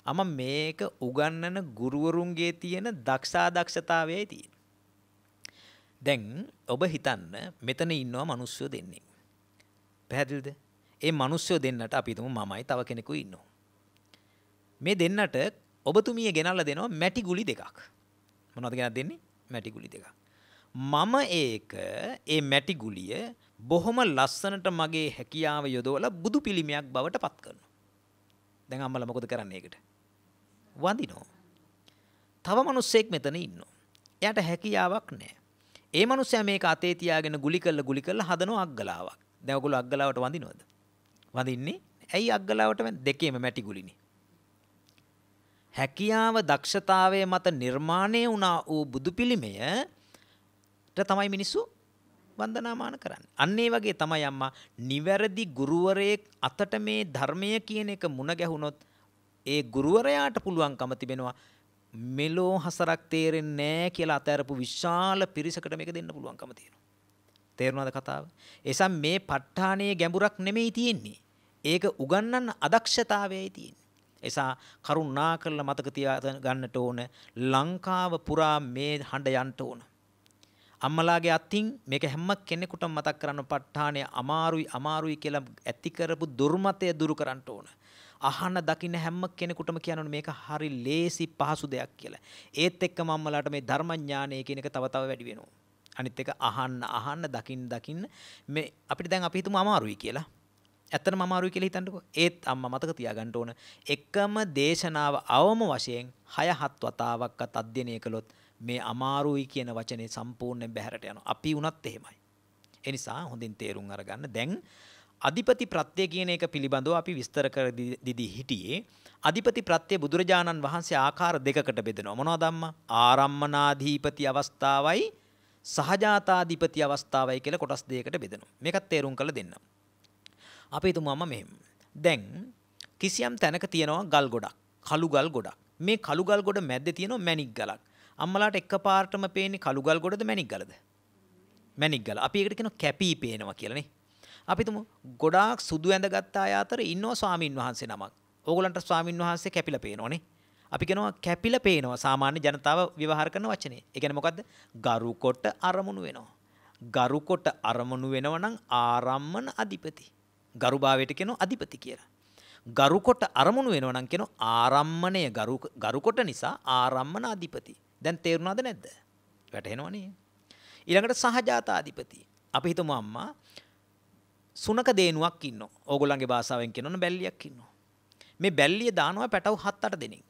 අම මේක උගන්නන ගුරුවරුන්ගේ තියෙන දක්ෂා දක්ෂතාවයයි තියෙන්නේ. දැන් ඔබ හිතන්න මෙතන ඉන්නවා මිනිස්සු දෙන්නේ. පැහැදිලිද? ඒ මිනිස්සු දෙන්නට අපි තුමු මමයි තව කෙනෙකු ඉන්නවා. මේ දෙන්නට ඔබතුමිය ගෙනල්ලා දෙනවා මැටි ගුලි දෙකක්. මොනවද ගෙනත් දෙන්නේ? මැටි ගුලි දෙකක්. මම ඒක ඒ මැටි ගුලිය බොහොම ලස්සනට මගේ හැකියාව යොදවලා බුදු පිළිමයක් බවට පත් කරනවා. දැන් අම්මලා මොකද කරන්නේ ඒකට? වඳිනවා. තව මිනිස්සෙක් මෙතන ඉන්නවා. එයාට හැකියාවක් නැහැ. ඒ මනුස්සයා මේක අතේ තියාගෙන ගුලි කරලා ගුලි කරලා හදන අග්ගලාවක්. දැන් ඔයගොල්ලෝ අග්ගලාවට වඳිනවද? වඳින්නේ ඇයි අග්ගලාවට දෙකේම මැටි ගුලිනේ. හැකියාව දක්ෂතාවය මත නිර්මාණය වුණා වූ බුදු පිළිමයට තමයි මිනිස්සු වන්දනාමාන කරන්න. අන්නේ වගේ තමයි අම්මා නිවැරදි ගුරුවරයෙක් අතට මේ ධර්මය කියන එක මුණ ගැහුණොත් ඒ ගුරුවරයාට පුළුවන්කම තිබෙනවා මෙලෝ හසරක් තේරෙන්නේ නැහැ කියලා අතහැරපු විශාල පිරිසකට මේක දෙන්න පුළුවන්කම තියෙනවා. තේරුණාද කතාව? එසම් මේ ප ဋ ාණයේ ගැඹුරක් නෙමෙයි තියෙන්නේ. ඒක උගන්වන්න අදක්ෂතාවයයි තියෙන්නේ. එසා කරුණා කරලා මතක තියාගන්නට ඕන ලංකාව පුරා මේ හඬ යන්න ඕන. අම්මලාගේ අතින් මේක හැම කෙනෙකුටම මතක් කරන්න ප ဋ ාණය අමාරුයි අමාරුයි කියලා ඇති කරපු දුර්මතය දුරු කරන්න ඕන. අහන දකින්න හැම කෙනෙකුටම කියනවනේ මේක හරි ලේසි පහසු දෙයක් කියලා. ඒත් එක්ක මම්මලාට මේ ධර්මඥානය කියන එක තව තව වැඩි වෙනවා. අනිත් එක අහන්න අහන්න දකින්න දකින්න මේ අපිට දැන් අපි හිතමු අමාරුයි කියලා. ඇත්තටම අමාරුයි කියලා හිතන්නකෝ. ඒත් අම්මා මතක තියාගන්න ඕන එකම දේශනාව අවම වශයෙන් 6-7 වතාවක්වත් අධ්‍යයනය කළොත් මේ අමාරුයි කියන වචනේ සම්පූර්ණයෙන් බැහැරට යනවා. අපි වුණත් එහෙමයි. එනිසා හොඳින් තේරුම් අරගන්න. දැන් අධිපති ප්‍රත්‍ය කියන එක පිළිබඳව අපි විස්තර කර දිදී හිටියේ අධිපති ප්‍රත්‍ය බුදුරජාණන් වහන්සේ ආකාර දෙකකට බෙදෙනවා මොනවද අම්මා ආරම්මනාධිපති අවස්ථාවයි සහජාතාධිපති අවස්ථාවයි කියලා කොටස් දෙකකට බෙදෙනවා මේකත් තේරුම් කරලා දෙන්න අපි හිතමු අම්මා මෙහෙම දැන් කිසියම් තැනක තියෙනවා ගල් ගොඩක් කළු ගල් ගොඩක් මේ කළු ගල් ගොඩ මැද්දේ තියෙනවා මැණික් ගලක් අම්මලාට එකපාරටම පේන්නේ කළු ගල් ගොඩද මැණික් ගලද මැණික් ගල අපි ඒකට කියනවා කැපී පේනවා කියලානේ අපිතුම ගොඩාක් සුදු ඇඳගත් අය අතර ඉන්නෝ ස්වාමින් වහන්සේ නමක්. ඕගලන්ට ස්වාමින් වහන්සේ කැපිලා පේනෝනේ. අපි කියනවා කැපිලා පේනවා සාමාන්‍ය ජනතාව ව්‍යවහාර කරන වචනේ. ඒ කියන්නේ මොකද්ද? ගරු කොට අරමුණු වෙනවා. ගරු කොට අරමුණු වෙනවා නම් ආරම්මන අධිපති. ගරුභාවයට කියනවා අධිපති කියලා. ගරු කොට අරමුණු වෙනවා නම් කියනවා ආරම්මණය ගරු ගරු කොට නිසා ආරම්මන අධිපති. දැන් තේරුණාද නැද්ද? වැටහෙනවනේ. ඊළඟට සහජාත අධිපති. අපි හිතමු අම්මා සුනක දේනුවක් ඉන්න ඕගොල්ලන්ගේ භාෂාවෙන් කියනවන බැල්ලියක් ඉන්නවා. මේ බැල්ලිය දානවා පැටව හත් අට දෙනෙක්.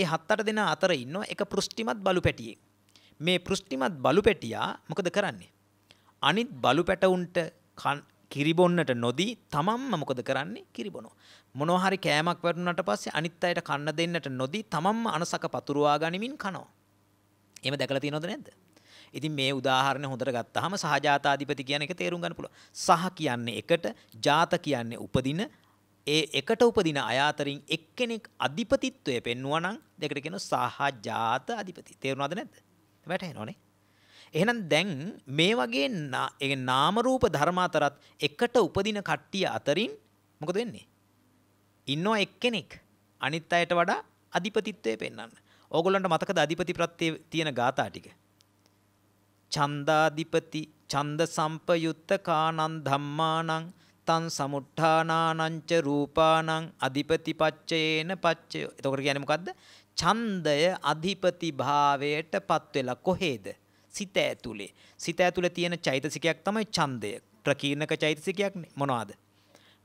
ඒ හත් අට දෙනා අතර ඉන්නවා එක පෘෂ්ටිමත් බලු පැටියෙක්. මේ පෘෂ්ටිමත් බලු පැටියා මොකද කරන්නේ? අනිත් බලු පැටවුන්ට කිරිබොන්නට නොදී තමන්ම මොකද කරන්නේ කිරිබොනවා. මොනවා හරි කෑමක් වැටුණාට පස්සේ අනිත් අයට කන්න දෙන්නට නොදී තමන්ම අනසක පතුරවා ගනිමින් කනවා. එහෙම දැකලා තියෙනවද නැද්ද? ඉතින් මේ උදාහරණ හොඳට ගත්තහම සහජාතාධිපති කියන එක තේරුම් ගන්න පුළුවන්. සහ කියන්නේ එකට, ජාත කියන්නේ උපදින, ඒ එකට උපදින අයාතරින් එක්කෙනෙක් අධිපතිත්වය පෙන්වුවා නම් දෙකට කියන සහජාත අධිපති. තේරුණාද නැද්ද? වැටහෙනවනේ. එහෙනම් දැන් මේ වගේ ඒ නාම රූප ධර්ම අතරත් එකට උපදින කට්ටිය අතරින් මොකද වෙන්නේ? ඉන්නවා එක්කෙනෙක් අනිත් අයට වඩා අධිපතිත්වය පෙන්වන්න. ඕගොල්ලන්ට මතකද අධිපති ප්‍රත්‍යය තියෙන ગાථා ටික? චන්දාධිපති චන්ද සම්පයුත්ත කානන් ධම්මානං තන් සමුට්ඨානානංච රූපානං අධිපති පච්චයේන පච්චය. එතකොට කියන්නේ මොකද්ද? ඡන්දය අධිපති භාවයට පත් වෙලා කොහේද? සිත ඇතුලේ. සිත ඇතුලේ තියෙන චෛතසිකයක් තමයි ඡන්දය. ප්‍රකීර්ණක චෛතසිකයක් මොනවාද?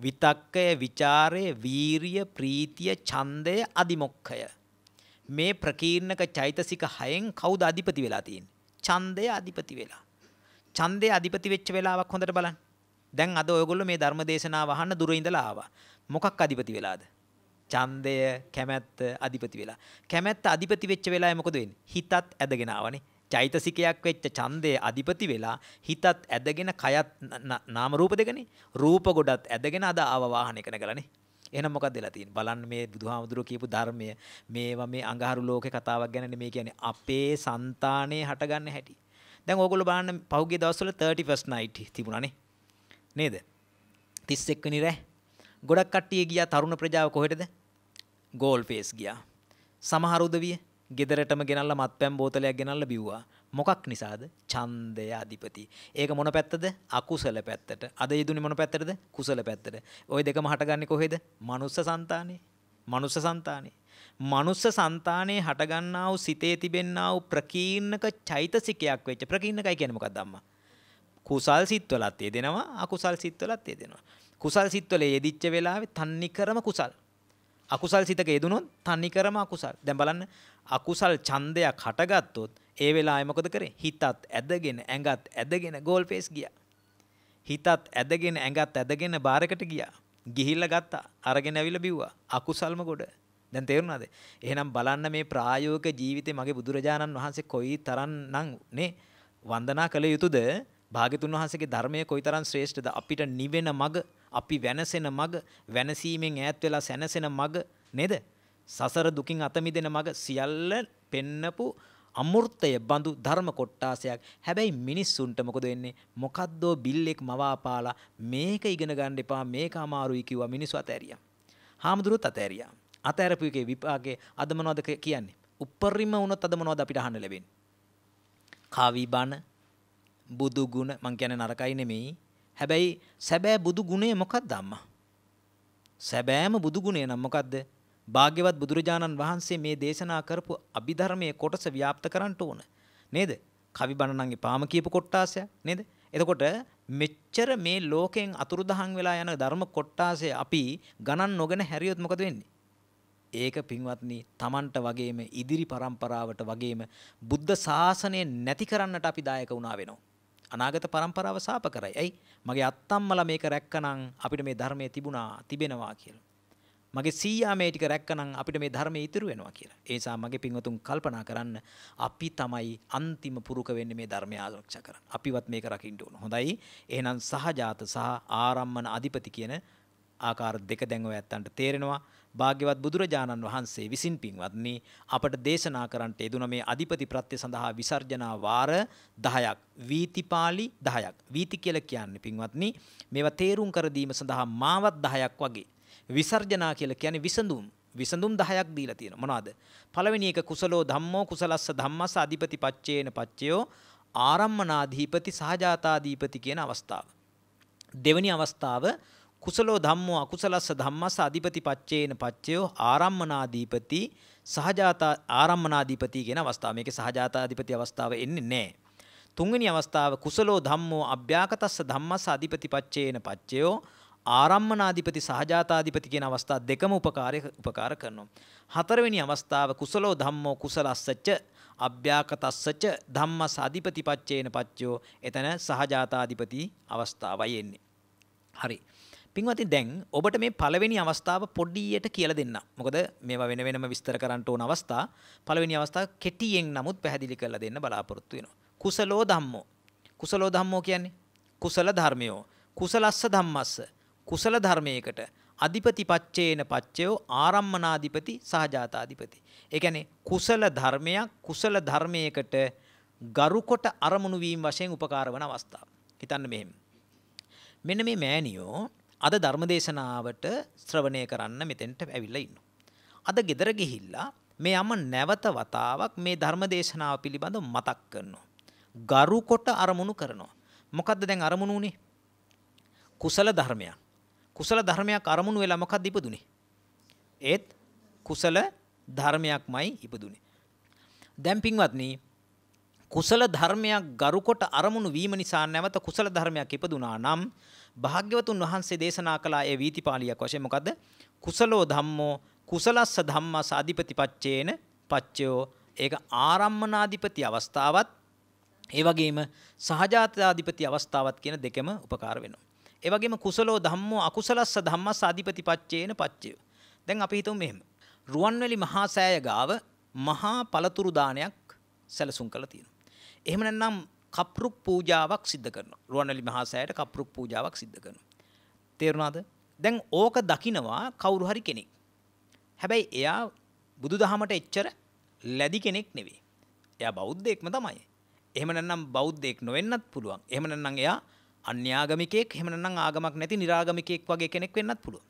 විතක්කය, ਵਿਚාරය, වීරිය, ප්‍රීතිය, ඡන්දය, අදිමොක්ඛය. මේ ප්‍රකීර්ණක චෛතසික හයෙන් කවුද අධිපති වෙලා තියෙන්නේ? ඡන්දය අධිපති වෙලා. ඡන්දය අධිපති වෙච්ච වෙලාවක් හොඳට බලන්න. දැන් අද ඔයගොල්ලෝ මේ ධර්ම දේශනාව අහන්න දුර ඉඳලා ආවා. මොකක් අධිපති වෙලාද? ඡන්දය, කැමැත්ත අධිපති වෙලා. කැමැත්ත අධිපති වෙච්ච වෙලාවේ මොකද වෙන්නේ? හිතත් ඇදගෙන ආවනේ. චෛතසිකයක් වෙච්ච ඡන්දය අධිපති වෙලා හිතත් ඇදගෙන කයත් නාම රූප දෙකනේ. රූප ගොඩත් ඇදගෙන අද ආව වාහනයකන ගලනේ. එහෙනම් මොකක්ද වෙලා තියෙන්නේ? බලන්න මේ බුදුහාමුදුරුවෝ කියපු ධර්මය මේවා මේ අඟහරු ලෝකේ කතාවක් ගැන නෙමෙයි කියන්නේ අපේ సంతානේ හටගන්න හැටි. දැන් ඕගොල්ලෝ බලන්න පහුගිය දවස්වල 31st night තිබුණානේ. නේද? 31 වෙනි රෑ. ගොඩක් කට්ටිය ගියා තරුණ ප්‍රජාව කොහෙටද? ගෝල් ෆේස් ගියා. සමහර උදවිය ගෙදරටම ගෙනල්ලා මත්පැන් බෝතලයක් ගෙනල්ලා බිව්වා. මොකක් නිසාද ඡන්දය අධිපති. ඒක මොන පැත්තද? අකුසල පැත්තට. අද යෙදුනේ මොන පැත්තටද? කුසල පැත්තට. ওই දෙකම හටගන්නේ කොහේද? මනුස්ස సంతානේ. මනුස්ස సంతානේ. මනුස්ස సంతානේ හටගන්නා වූ සිතේ තිබෙන්නා වූ ප්‍රකීර්ණක චෛතසිකයක් වෙච්ච ප්‍රකීර්ණකයි කියන්නේ මොකක්ද අම්මා? කුසල් සිත්වලත් යෙදෙනවා අකුසල් සිත්වලත් යෙදෙනවා. කුසල් සිත්වල යෙදිච්ච වෙලාවේ තන්නිකරම කුසල්. අකුසල් සිතක යෙදුනොත් තන්නිකරම අකුසල්. දැන් බලන්න අකුසල් ඡන්දයක් හටගත්තොත් ඒ වෙලාවේ මොකද කරේ? හිතත් ඇදගෙන ඇඟත් ඇදගෙන ගෝල් ෆේස් ගියා. හිතත් ඇදගෙන ඇඟත් ඇදගෙන බාරකට ගියා. ගිහිල්ලා ගත්තා. අරගෙන ඇවිල්ලා බිව්වා. අකුසල්ම ගොඩ. දැන් තේරුණාද? එහෙනම් බලන්න මේ ප්‍රායෝගික ජීවිතේ මගේ බුදුරජාණන් වහන්සේ කොයි තරම්නම් නේ වන්දනා කළ යුතුද? භාග්‍යතුන් වහන්සේගේ ධර්මය කොයිතරම් ශ්‍රේෂ්ඨද? අපිට නිවෙන මග, අපි වෙනසෙන මග, වෙනසීමෙන් ඈත් වෙලා සැනසෙන මග නේද? සසර දුකින් අත මිදෙන මඟ සියල්ල පෙන්නපු අමෘතය බඳු ධර්ම කොට්ටාසයක් හැබැයි මිනිස්සුන්ට මොකද වෙන්නේ මොකද්දෝ බිල්ලෙක් මවාපාලා මේක ඉගෙන ගන්න එපා මේක අමාරුයි කිව්වා මිනිස්සු අතෑරියා හාමුදුරුවොත් අතෑරියා අතෑරපු එකේ විපාකේ අද මොනවද කියන්නේ උපරිම වුණොත් අද මොනවද අපිට අහන්න ලැබෙන්නේ කාවි බණ බුදු ගුණ මං කියන්නේ නරකයි නෙමෙයි හැබැයි සැබෑ බුදු ගුණේ මොකක්ද අම්මා සැබෑම බුදු ගුණේ නම් මොකද්ද භාග්‍යවත් බුදුරජාණන් වහන්සේ මේ දේශනා කරපු අභිධර්මයේ කොටස ව්‍යාප්ත කරන්න ඕන. නේද? කවි බණ නම් එපාම කියපු කොටාසය නේද? එතකොට මෙච්චර මේ ලෝකයෙන් අතුරුදහන් වෙලා යන ධර්ම කොටාසය අපි ගණන් නොගෙන හැරියොත් මොකද වෙන්නේ? ඒක පින්වත්නි Tamanට වගේම ඉදිරි પરම්පරාවට වගේම බුද්ධ ශාසනය නැති කරන්නට අපි දායක වුණා වෙනවා. අනාගත પરම්පරාව සාප කරයි. ඇයි? මගේ අත්තම්මලා මේක රැක්කනම් අපිට මේ ධර්මයේ තිබුණා තිබෙනවා කියලා. මගේ සීයා මේ ටික රැක්කනම් අපිට මේ ධර්මයේ ඉතුරු වෙනවා කියලා. ඒ නිසා මගේ පින්වතුන් කල්පනා කරන්න අපි තමයි අන්තිම පුරුක වෙන්නේ මේ ධර්මය ආරක්ෂා කරන්න. අපිවත් මේක රකින්න ඕන. හොඳයි. එහෙනම් සහජාත සහ ආරම්මන අධිපති කියන ආකාර දෙක දැන් ඔය ඇත්තන්ට තේරෙනවා. භාග්‍යවත් බුදුරජාණන් වහන්සේ විසින් පින්වත්නි අපට දේශනා කරන්නට යෙදුන මේ අධිපති ප්‍රත්‍ය සඳහා විසර්ජනා වාර 10ක් වීතිපාලි 10ක්. වීති කියලා කියන්නේ පින්වත්නි මේවා තේරුම් කර දීම සඳහා මාවත් 10ක් වගේ විසර්ජනා කියලා කියන්නේ විසඳුම්. විසඳුම් 10ක් දීලා තියෙනවා. මොනවාද? පළවෙනි එක කුසලෝ ධම්මෝ කුසලස්ස ධම්මස්ස අධිපති පච්චේන පච්චයෝ ආරම්මනාධිපති සහජාතාධිපති කියන අවස්ථාව. දෙවැනි අවස්ථාව කුසලෝ ධම්මෝ අකුසලස්ස ධම්මස්ස අධිපති පච්චේන පච්චයෝ ආරම්මනාධිපති සහජාතා ආරම්මනාධිපති කියන අවස්ථාව. මේකේ සහජාතාධිපති අවස්ථාව එන්නේ නැහැ. තුන්වෙනි අවස්ථාව කුසලෝ ධම්මෝ අභ්‍යාකතස්ස ධම්මස්ස අධිපති පච්චේන පච්චයෝ ආරම්මනාධිපති සහජාතාධිපති කියන අවස්ථා දෙකම උපකාරය උපකාර කරනවා. හතරවෙනි අවස්ථාව කුසලෝ ධම්මෝ කුසලස්සච්ච අභ්‍යාකතස්සච ධම්මස් අධිපති පච්චේන පච්චයෝ එතන සහජාතාධිපති අවස්ථාවයි එන්නේ. හරි. පින්වති දැන් ඔබට මේ පළවෙනි අවස්ථාව පොඩියට කියලා දෙන්න. මොකද මේවා වෙන වෙනම විස්තර කරන්න ඕන අවස්ථා. පළවෙනි අවස්ථාව කෙටියෙන් නමුත් පැහැදිලි කරලා දෙන්න බලාපොරොත්තු වෙනවා. කුසලෝ ධම්මෝ. කුසලෝ ධම්මෝ කියන්නේ කුසල ධර්මයෝ. කුසලස්ස ධම්මස්ස. කුසල ධර්මයකට අධිපති පච්චේන පච්චයෝ ආරම්මනාධිපති සහජාතාධිපති. ඒ කියන්නේ කුසල ධර්මයක් කුසල ධර්මයකට ගරුකොට අරමුණු වීම වශයෙන් උපකාර වන අවස්ථාව. හිතන්න මෙහෙම. මෙන්න මේ මෑණියෝ අද ධර්මදේශනාවට ශ්‍රවණය කරන්න මෙතෙන්ට ඇවිල්ලා ඉන්නවා. අද ගෙදර ගිහිල්ලා මේ යම නැවත වතාවක් මේ ධර්මදේශනාව පිළිබඳව මතක් කරනවා. ගරුකොට අරමුණු කරනවා. මොකද්ද දැන් අරමුණු උනේ? කුසල ධර්මයක්. කුසල ධර්මයක් අරමුණු වෙලා මොකක්ද ඉපදුනේ? ඒත් කුසල ධර්මයක්මයි ඉපදුනේ. දැන් පින්වත්නි කුසල ධර්මයක් ගරුකොට අරමුණු වීම නිසා නැවත කුසල ධර්මයක් ඉපදුනා නම් භාග්‍යවතුන් වහන්සේ දේශනා කළා ඒ වීතිපාලියක් වශයෙන් මොකද්ද? කුසලෝ ධම්මෝ කුසලස්ස ධම්මස අධිපතිපච්චේන පච්චයෝ ඒක ආරම්මනාධිපති අවස්ථාවත් ඒ වගේම සහජාතාධිපති අවස්ථාවත් කියන දෙකම උපකාර වෙනවා. ඒවගේම කුසලෝ ධම්මෝ අකුසලස්ස ධම්මස් අධිපති පච්චේන පච්චය. දැන් අපි හිතමු මෙහෙම. රුවන්වැලි මහා සෑය ගාව මහා පළතුරු දානයක් සැලසුම් කළා තියෙනවා. එහෙම නැත්නම් කප්රුක් පූජාවක් සිද්ධ කරනවා. රුවන්වැලි මහා සෑයට කප්රුක් පූජාවක් සිද්ධ කරනවා. තේරුණාද? දැන් ඕක දකිනවා කවුරු හරි කෙනෙක්. හැබැයි එයා බුදුදහමට එච්චර ලැබි කෙනෙක් නෙවෙයි. එයා බෞද්ධයෙක්ම තමයි. එහෙම නැත්නම් බෞද්ධයෙක් නොවෙන්නත් පුළුවන්. එහෙම නැත්නම් එයා අන්‍යාගමිකයෙක් එහෙම නැත්නම් ආගමක් නැති निराගමිකයෙක් වගේ කෙනෙක් වෙන්නත් පුළුවන්.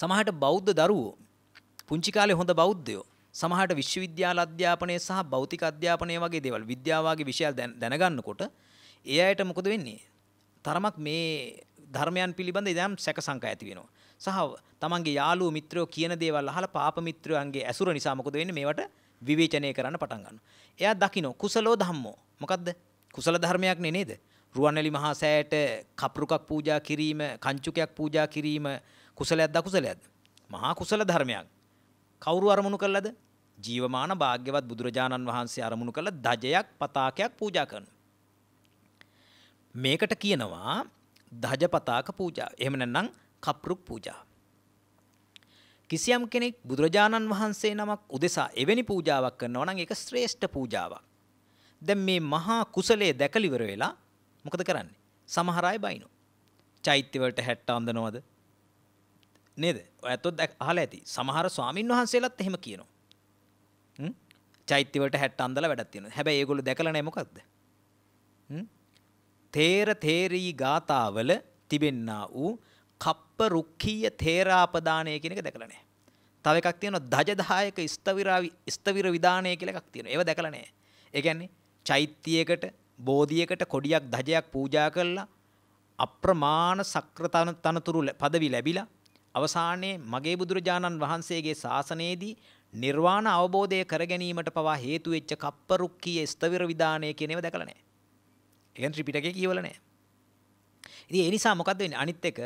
සමහරට බෞද්ධ දරුවෝ පුංචි කාලේ හොඳ බෞද්ධයෝ සමහරට විශ්වවිද්‍යාල අධ්‍යාපනය සහ භෞතික අධ්‍යාපනය වගේ දේවල් විද්‍යාවාගේ විෂයල් දැනගන්නකොට ඒ අයට මොකද වෙන්නේ? තරමක් මේ ධර්මයන් පිළිබඳ ඉදම් සැකසංකා ඇති වෙනවා. සහ තමන්ගේ යාළුවෝ මිත්‍රයෝ කියන දේවල් අහලා පාප මිත්‍රයන්ගේ ඇසුර නිසා මොකද වෙන්නේ? මේවට විවේචනය කරන්න පටන් ගන්නවා. එයා දකින්න කුසලෝ ධම්මෝ. මොකද්ද? කුසල ධර්මයක් නේ නේද? රුවන්වැලි මහා සෑයට කපරුකක් පූජා කිරීම කංචුකයක් පූජා කිරීම කුසලයක්ද අකුසලයක්ද මහා කුසල ධර්මයක් කවුරු අරමුණු කළද ජීවමාන භාග්‍යවත් බුදුරජාණන් වහන්සේ අරමුණු කළ දජයක් පතාකයක් පූජා කරනවා මේකට කියනවා දජ පතාක පූජා එහෙම නැත්නම් කප්රුක් පූජා කිසියම් කෙනෙක් බුදුරජාණන් වහන්සේ නමක් උදෙසා එවැනි පූජාවක් කරනවා නම් ඒක ශ්‍රේෂ්ඨ පූජාවක් දැන් මේ මහා කුසලයේ දැකලිවර වෙලා මොකද කරන්නේ සමහර අය බයිනෝ චෛත්‍යවලට හැට්ට අඳනවද නේද ඇත්තොත් අහලා ඇති සමහර ස්වාමින් වහන්සේලාත් එහෙම කියනවා චෛත්‍යවලට හැට්ට අඳලා වැඩක් තියෙනවා හැබැයි ඒගොල්ලෝ දැකලා නැහැ මොකද්ද තේර තේරී ගාතාවල තිබෙන්නා වූ කප්ප රුක්ඛීය තේරාපදානය කියන එක දැකලා නැහැ තව එකක් තියෙනවා ධජදායක ස්තවිරාවි ස්තවිර විධානය කියලා එකක් තියෙනවා. ඒව දැකලා නැහැ. ඒ කියන්නේ චෛත්‍යයකට බෝධියකට කොඩියක් ධජයක් පූජා කරලා අප්‍රමාණ සක්‍රතන තනතුරු පදවි ලැබිලා අවසානයේ මගේ බුදුරජාණන් වහන්සේගේ ශාසනයේදී නිර්වාණ අවබෝධය කර ගැනීමට පවා හේතු වෙච්ච කප්පරුක්කීය ස්තවිර විධානය කියන ඒවා දැකලා නැහැ. ඒකෙන් ත්‍රිපිටකය කියවල නැහැ. ඉතින් ඒ නිසා මොකද්ද වෙන්නේ? අනිත් එක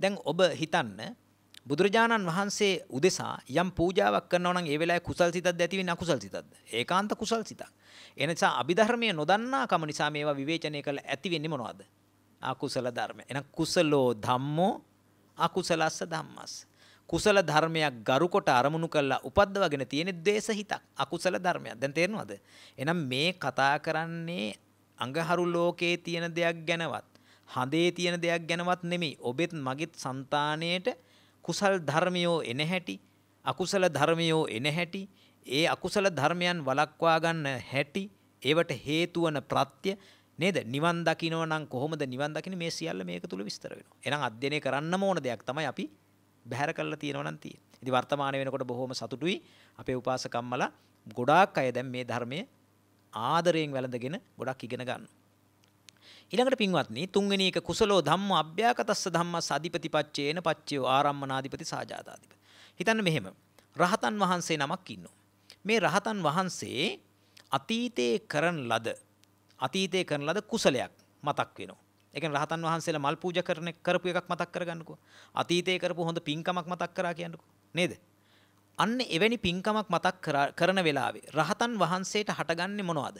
දැන් ඔබ හිතන්න බුදුරජාණන් වහන්සේ උදෙසා යම් පූජාවක් කරනවා නම් ඒ වෙලාවේ කුසල් සිතක්ද ඇති වෙන්නේ අකුසල් සිතක්ද? ඒකාන්ත කුසල් සිතක්. ඒ නිසා අභිධර්මයේ නොදන්නාකම නිසා මේවා විවේචනය කළ ඇති වෙන්නේ මොනවද? අකුසල ධර්ම. එහෙනම් කුසලෝ ධම්මෝ අකුසලස්ස ධම්මස්ස. කුසල ධර්මයක් ගරුකොට අරමුණු කරලා උපද්දවගෙන තියෙන ද්වේෂ හිතක්. අකුසල ධර්මයක්. දැන් තේරෙනවද? එහෙනම් මේ කතා කරන්නේ අඟහරු ලෝකයේ තියෙන දෙයක් ගැනවත්, හඳේ තියෙන දෙයක් ගැනවත් නෙමෙයි. ඔබෙත් මගෙත් సంతාණයට කුසල් ධර්මයෝ එන හැටි අකුසල ධර්මයෝ එන හැටි ඒ අකුසල ධර්මයන් වලක්වා ගන්න හැටි ඒවට හේතු වන ප්‍රත්‍ය නේද නිවන් දකින්න නම් කොහොමද නිවන් දකින්නේ මේ සියල්ල මේක තුල විස්තර වෙනවා එහෙනම් අධ්‍යයනය කරන්නම ඕන දෙයක් තමයි අපි බැහැර කරලා තියෙනවා නම් තියෙන්නේ ඉතින් වර්තමාන වෙනකොට බොහොම සතුටුයි අපේ උපාසකම්මලා ගොඩාක් අය දැන් මේ ධර්මයේ ආදරයෙන් වැළඳගෙන ගොඩක් ඉගෙන ගන්නවා ඊළඟට පින්වත්නි තුන්වෙනි එක කුසලෝ ධම්ම අභ්‍යාකතස්ස ධම්මස් අධිපතිපච්චේන පච්චයෝ ආරම්මනාධිපති සාජාතාධිපති. හිතන්න මෙහෙම රහතන් වහන්සේ නමක් ඉන්නවා. මේ රහතන් වහන්සේ අතීතයේ කරන ලද අතීතයේ කරන ලද කුසලයක් මතක් වෙනවා. ඒ කියන්නේ රහතන් වහන්සේලා මල් පූජා කරන කරපු එකක් මතක් කරගන්නකෝ. අතීතයේ කරපු හොඳ පින්කමක් මතක් කරා කියන්නකෝ. නේද? අන්න එවැනි පින්කමක් මතක් කරන වෙලාවේ රහතන් වහන්සේට හටගන්නේ මොනවද?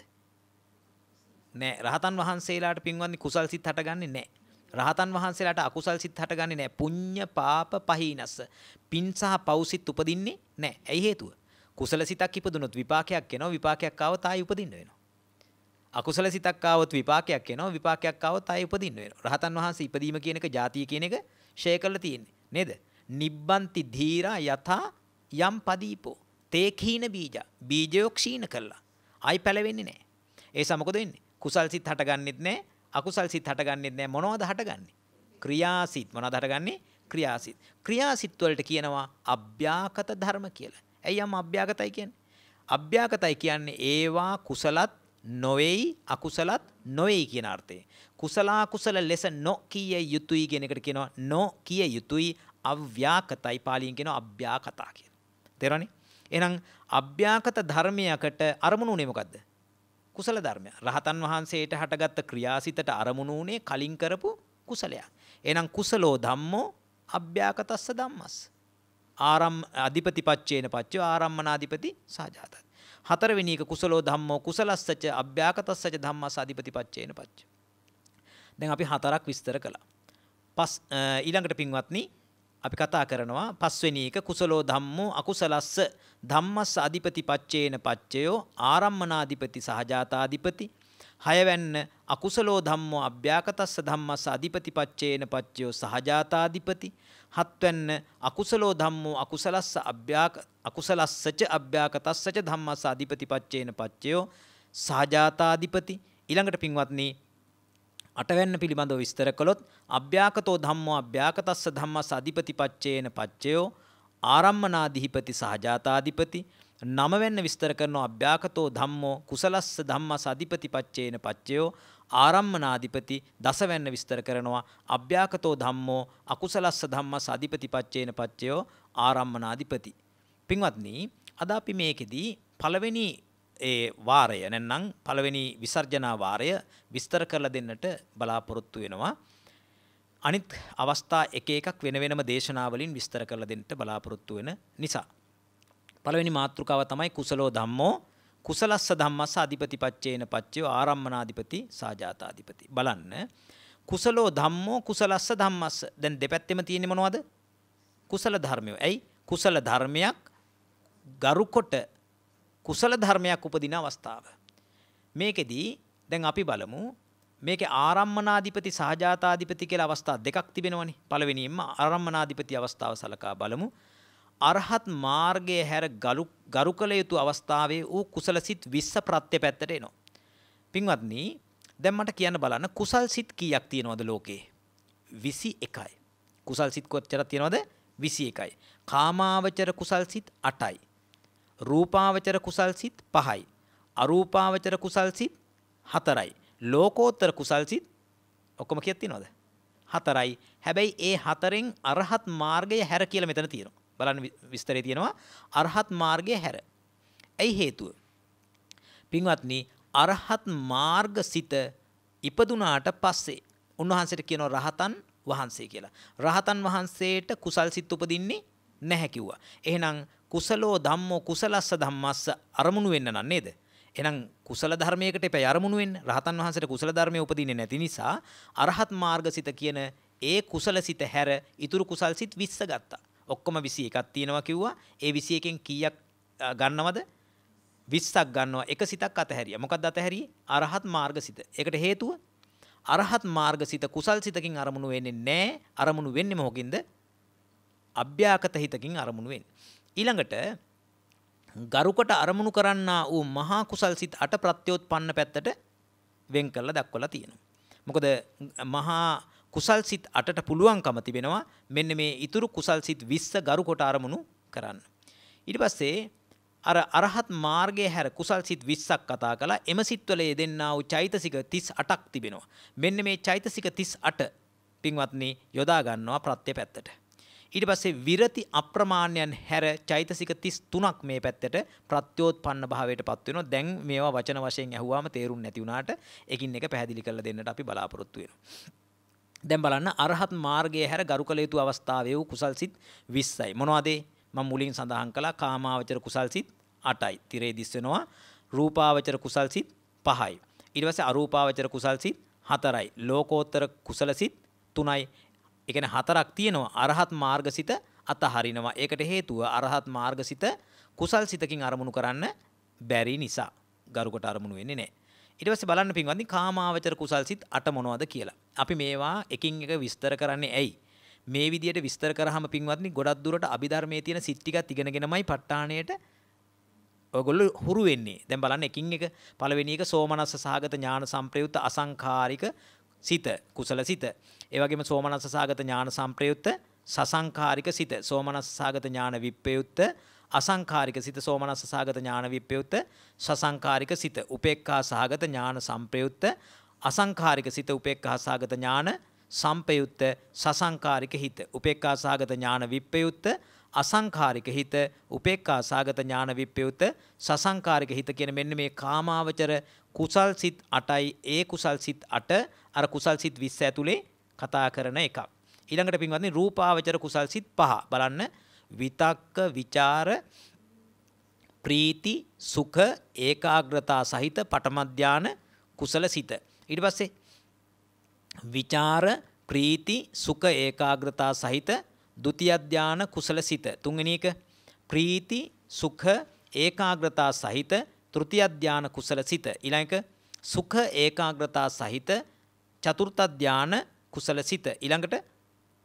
නෑ රහතන් වහන්සේලාට පින්වන්දි කුසල් සිත් හටගන්නේ නෑ. රහතන් වහන්සේලාට අකුසල් සිත් හටගන්නේ නෑ. පුඤ්ඤ පාප පහීනස. පින් සහ පව් සිත් උපදින්නේ නෑ. ඇයි හේතුව? කුසල සිතක් ඉපදුනොත් විපාකයක් එනවා. විපාකයක් ආවොත් ආයි උපදින්න වෙනවා. අකුසල සිතක් ආවොත් විපාකයක් එනවා. විපාකයක් ආවොත් ආයි උපදින්න වෙනවා. රහතන් වහන්සේ ඉපදීම කියන එක ಜಾතිය කියන එක ෂේ කරලා තියෙන්නේ. නේද? නිබ්බන්ති ධීරා යථා යම් පදීපෝ තේ කීන බීජ බීජයෝ ක්ෂීණ කළා. ආයි පැලවෙන්නේ නැහැ. ඒ සමකොද වෙන්නේ? කුසල් සිත් හටගන්නෙත් නැහැ. අකුසල් සිත් හටගන්නෙත් නැහැ. මොනවද හටගන්නේ? ක්‍රියාසිත. මොනවද හටගන්නේ? ක්‍රියාසිත. ක්‍රියාසිත වලට කියනවා අභ්‍යාකත ධර්ම කියලා. ඇයි යම් අභ්‍යාකතයි කියන්නේ? අභ්‍යාකතයි කියන්නේ ඒවා කුසලත් නොවේයි අකුසලත් නොවේයි කියන අර්ථයෙන්. කුසලා කුසල ලෙස නොකිය යුතුයි කියන එකට කියනවා නොකිය යුතුයි අව්‍යාකතයි පාලියෙන් කියනවා අභ්‍යාකතා කියලා. තේරෙනවනේ? එහෙනම් අභ්‍යාකත ධර්මයකට අරමුණු උනේ මොකද්ද? කුසල ධර්මය. රහතන් වහන්සේට හටගත්ත ක්‍රියාසිතට අරමුණු වුණේ කලින් කරපු කුසලයක්. එහෙනම් කුසලෝ ධම්මෝ අභ්‍යාකතස්ස ධම්මස්. ආරම් අධිපතිපච්චේන පච්චෝ ආරම්මනාධිපති සාජාතත්. හතරවෙනි එක කුසලෝ ධම්මෝ කුසලස්සච අභ්‍යාකතස්සච ධම්මස් අධිපතිපච්චේන පච්ච. දැන් අපි හතරක් විස්තර කළා. පස් ඊළඟට පින්වත්නි අපි කතා කරනවා පස්වෙනි එක කුසලෝ ධම්මෝ අකුසලස්ස ධම්මස්ස අධිපති පච්චේන පච්චයෝ ආරම්මනාධිපති සහජාතාධිපති හයවැන්න අකුසලෝ ධම්මෝ අභ්‍යාකතස්ස ධම්මස්ස අධිපති පච්චේන පච්චයෝ සහජාතාධිපති හත්වැන්න අකුසලෝ ධම්මෝ අකුසලස්ස අභ්‍යාක අකුසලස්සච අභ්‍යාකතස්සච ධම්මස්ස අධිපති පච්චේන පච්චයෝ සහජාතාධිපති ඊළඟට පින්වත්නි අටවැන්න පිළිබඳව විස්තර කළොත් අභ්‍යාකතෝ ධම්මෝ අභ්‍යාකතස්ස ධම්මස් අධිපතිපච්චේන පච්චයෝ ආරම්මනාධිපති සහජාතාධිපති නමවැන්න විස්තර කරනවා අභ්‍යාකතෝ ධම්මෝ කුසලස්ස ධම්මස් අධිපතිපච්චේන පච්චයෝ ආරම්මනාධිපති දසවැන්න විස්තර කරනවා අභ්‍යාකතෝ ධම්මෝ අකුසලස්ස ධම්මස් අධිපතිපච්චේන පච්චයෝ ආරම්මනාධිපති පින්වත්නි අද අපි මේකෙදී පළවෙනි ඒ වාරය නැත්නම් පළවෙනි විසර්ජනා වාරය විස්තර කරලා දෙන්නට බලාපොරොත්තු වෙනවා. අනිත් අවස්ථා එක එකක් වෙන වෙනම දේශනාවලින් විස්තර කරලා දෙන්නට බලාපොරොත්තු වෙන නිසා. පළවෙනි මාතෘකාව තමයි කුසලෝ ධම්මෝ කුසලස්ස ධම්මස්ස අධිපතිපච්චේන පච්චයෝ ආරම්මනාධිපති සාජාතාධිපති බලන්න කුසලෝ ධම්මෝ කුසලස්ස ධම්මස්ස දැන් දෙපැත්තෙම තියෙන්නේ මොනවද කුසල ධර්මය. ඇයි කුසල ධර්මයක් ගරුකොට කුසල ධර්මයක් උපදින අවස්ථාව. මේකෙදී දැන් අපි බලමු මේක ආරම්මනාධිපති සහජාතාධිපති කියලා අවස්ථා දෙකක් තිබෙනවනි. පළවෙනියෙන්ම ආරම්මනාධිපති අවස්ථාව සලකා බලමු. අරහත් මාර්ගයේ හැර ගලු ගරු කළ යුතු අවස්ථාවේ ඌ කුසල සිත් 20 ප්‍රත්‍ය පැත්තට එනවා. පින්වත්නි, දැන් මට කියන්න බලන්න කුසල් සිත් කීයක් තියෙනවද ලෝකේ? 21යි. කුසල් සිත් කොච්චරක් තියෙනවද? 21යි. කාමාවචර කුසල් සිත් 8යි. රූපාවචර කුසල් සිත් 5යි. අරූපාවචර කුසල් සිත් 4යි. ලෝකෝත්තර කුසල් සිත් ඔක්කොම කීයක් තියෙනවද? 4යි. හැබැයි ඒ හතරෙන් අරහත් මාර්ගය හැර කියලා මෙතන තියෙනවා. බලන්න විස්තරේ තියෙනවා අරහත් මාර්ගය හැර. ඇයි හේතුව? පින්වත්නි අරහත් මාර්ග සිත ඉපදුනාට පස්සේ උන්වහන්සේට කියනවා රහතන් වහන්සේ කියලා. රහතන් වහන්සේට කුසල් සිත් උපදින්නේ නැහැ කිව්වා. එහෙනම් කුසලෝ ධම්මෝ කුසලස්ස ධම්මස්ස අරමුණු වෙන්න නම් නේද? එහෙනම් කුසල ධර්මයකට එපැයි අරමුණු වෙන්න. රහතන් වහන්සේට කුසල ධර්මයේ උපදින්නේ නැති නිසා අරහත් මාර්ගසිත කියන ඒ කුසලසිත හැර ඉතුරු කුසල්සිත 20 ගත්තා. ඔක්කොම 21ක් තියෙනවා කිව්වා. ඒ 21කින් කීයක් ගන්නවද? 20ක් ගන්නවා. එක සිතක් අතහැරියා. මොකක්ද අතහැරියේ? අරහත් මාර්ගසිත. ඒකට හේතුව අරහත් මාර්ගසිත කුසල්සිතකින් අරමුණු වෙන්නේ නැහැ. අරමුණු වෙන්නේ මොකකින්ද? අභ්‍යාකත හිතකින් අරමුණු වෙන්නේ. ඊළඟට ගරුකට අරමුණු කරන්නා වූ මහා කුසල් සිත් අට ප්‍රත්‍යෝත්පන්න පැත්තට වෙන් කරලා දක්වලා තියෙනවා. මොකද මහා කුසල් සිත් අටට පුළුවන්කම තිබෙනවා මෙන්න මේ ඉතුරු කුසල් සිත් 20 ගරුකොට අරමුණු කරන්න. ඊට පස්සේ අර අරහත් මාර්ගයේ හැර කුසල් සිත් 20ක් කතා කළා. එම සිත්වල යෙදෙන්නා වූ චෛතසික 38ක් තිබෙනවා. මෙන්න මේ චෛතසික 38 පින්වත්නි යොදා ගන්නවා ප්‍රත්‍ය පැත්තට. ඊට පස්සේ විරති අප්‍රමාණයන් හැර චෛතසික 33ක් මේ පැත්තට ප්‍රත්‍යෝත්පන්න භාවයට පත් වෙනවා. දැන් මේවා වචන වශයෙන් ඇහුවාම තේරුම් නැති වුණාට එකින් එක පැහැදිලි කරලා දෙන්නට අපි බලාපොරොත්තු වෙනවා. දැන් බලන්න අරහත් මාර්ගය හැර ගරු කළ යුතු අවස්ථාවේ වූ කුසල් සිත් 20යි. මොනවද මම මුලින් සඳහන් කළා කාමාවචර කුසල් සිත් 8යි. තිරේ දිස් වෙනවා රූපාවචර කුසල් සිත් 5යි. ඊට පස්සේ අරූපාවචර කුසල් සිත් 4යි. ලෝකෝත්තර කුසල සිත් 3යි. එකන හතරක් තියෙනවා අරහත් මාර්ගසිත අතහරිනවා. ඒකට හේතුව අරහත් මාර්ගසිත කුසල් සිතකින් අරමුණු කරන්න බැරි නිසා ගරුකට අරමුණු වෙන්නේ නැහැ. ඊට පස්සේ බලන්න පින්වත්නි කාමාවචර කුසල් සිත් අට මොනවද කියලා. අපි මේවා එකින් එක විස්තර කරන්නේ ඇයි? මේ විදිහට විස්තර කරාම පින්වත්නි ගොඩක් දුරට අභිධර්මයේ තියෙන සිත් ටිකක් ඉගෙනගෙනමයි ප ဋ ාණයට ඔයගොල්ලෝ හුරු වෙන්නේ. දැන් බලන්න එකින් එක පළවෙනි එක සෝමනස්ස සහගත ඥාන සම්ප්‍රයුක්ත අසංඛාරික සිත කුසල සිත ඒවගේම සෝමනස්ස සාගත ඥාන සම්ප්‍රයුත්ත සසංකාරික සිත සෝමනස්ස සාගත ඥාන විප්පයුත්ත අසංකාරික සිත සෝමනස්ස සාගත ඥාන විප්පයුත්ත සසංකාරික සිත උපේක්ඛා සාගත ඥාන සම්ප්‍රයුත්ත අසංකාරික සිත උපේක්ඛා සාගත ඥාන සම්පයුත්ත සසංකාරික හිත උපේක්ඛා සාගත ඥාන විප්පයුත්ත අසංකාරික හිත උපේක්ඛා සාගත ඥාන විප්පයුත්ත සසංකාරික හිත කියන මෙන්න මේ කාමාවචර කුසල් සිත් 8යි ඒ කුසල් සිත් 8 අර කුසල් සිත් 20 ඇතුලේ කතා කරන එකක්. ඊළඟට පින්වත්නි රූපාවචර කුසල් සිත් පහ බලන්න විතක්ක විචාර ප්‍රීති සුඛ ඒකාග්‍රතා සහිත පඨම ධාන කුසල සිත. ඊට පස්සේ විචාර ප්‍රීති සුඛ ඒකාග්‍රතා සහිත ဒုတိ ය ධාන කුසල සිත. තුන්වෙනි එක ප්‍රීති සුඛ ඒකාග්‍රතා සහිත තෘතිය ධාන කුසල සිත. ඊළඟ සුඛ ඒකාග්‍රතා සහිත චතුර්ථ ධාන කුසල සිත ඊළඟට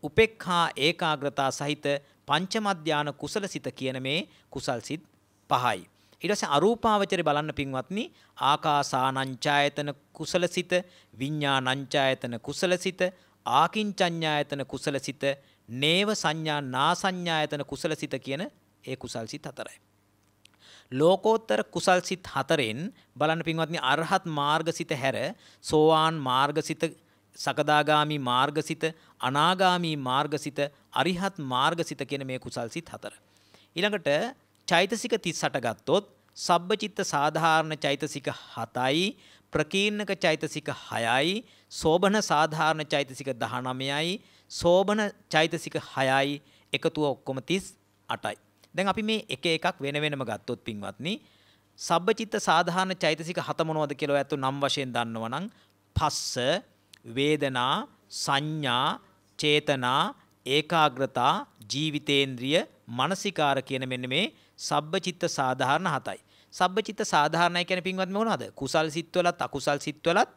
උපේක්ඛා ඒකාග්‍රතා සහිත පංචමධ්‍යාන කුසල සිත කියන මේ කුසල් සිත් පහයි. ඊට පස්සේ අරූපාවචරේ බලන්න පින්වත්නි ආකාසානංචායතන කුසල සිත විඤ්ඤාණංචායතන කුසල සිත ආකින්චඤ්ඤායතන කුසල සිත නේව සංඥා නාසඤ්ඤායතන කුසල සිත කියන ඒ කුසල් සිත් හතරයි. ලෝකෝත්තර කුසල් සිත් හතරෙන් බලන්න පින්වත්නි අරහත් මාර්ගසිත හැර සෝවාන් මාර්ගසිත සකදාගාමි මාර්ගසිත අනාගාමී මාර්ගසිත අරිහත් මාර්ගසිත කියන මේ කුසල් සිත් හතර. ඊළඟට චෛතසික 38 ගත්තොත් සබ්බචිත්ත සාධාරණ චෛතසික 7යි ප්‍රකීර්ණක චෛතසික 6යි සෝබන සාධාරණ චෛතසික 19යි සෝබන චෛතසික 6යි එකතුව ඔක්කොම 38යි. දැන් අපි මේ එක එකක් වෙන වෙනම ගත්තොත් පින්වත්නි සබ්බචිත්ත සාධාරණ චෛතසික 7 මොනවද කියලා ඔයත් නම් වශයෙන් දන්නවනම් පස්ස වේදනා සංඥා චේතනා ඒකාග්‍රතා ජීවිතේන්ද්‍රිය මනසිකාර කියන මෙන්න මේ සබ්බචිත්ත සාධාරණ හතයි. සබ්බචිත්ත සාධාරණයි කියන පින්වත් මොනවාද? කුසල් සිත්වලත් අකුසල් සිත්වලත්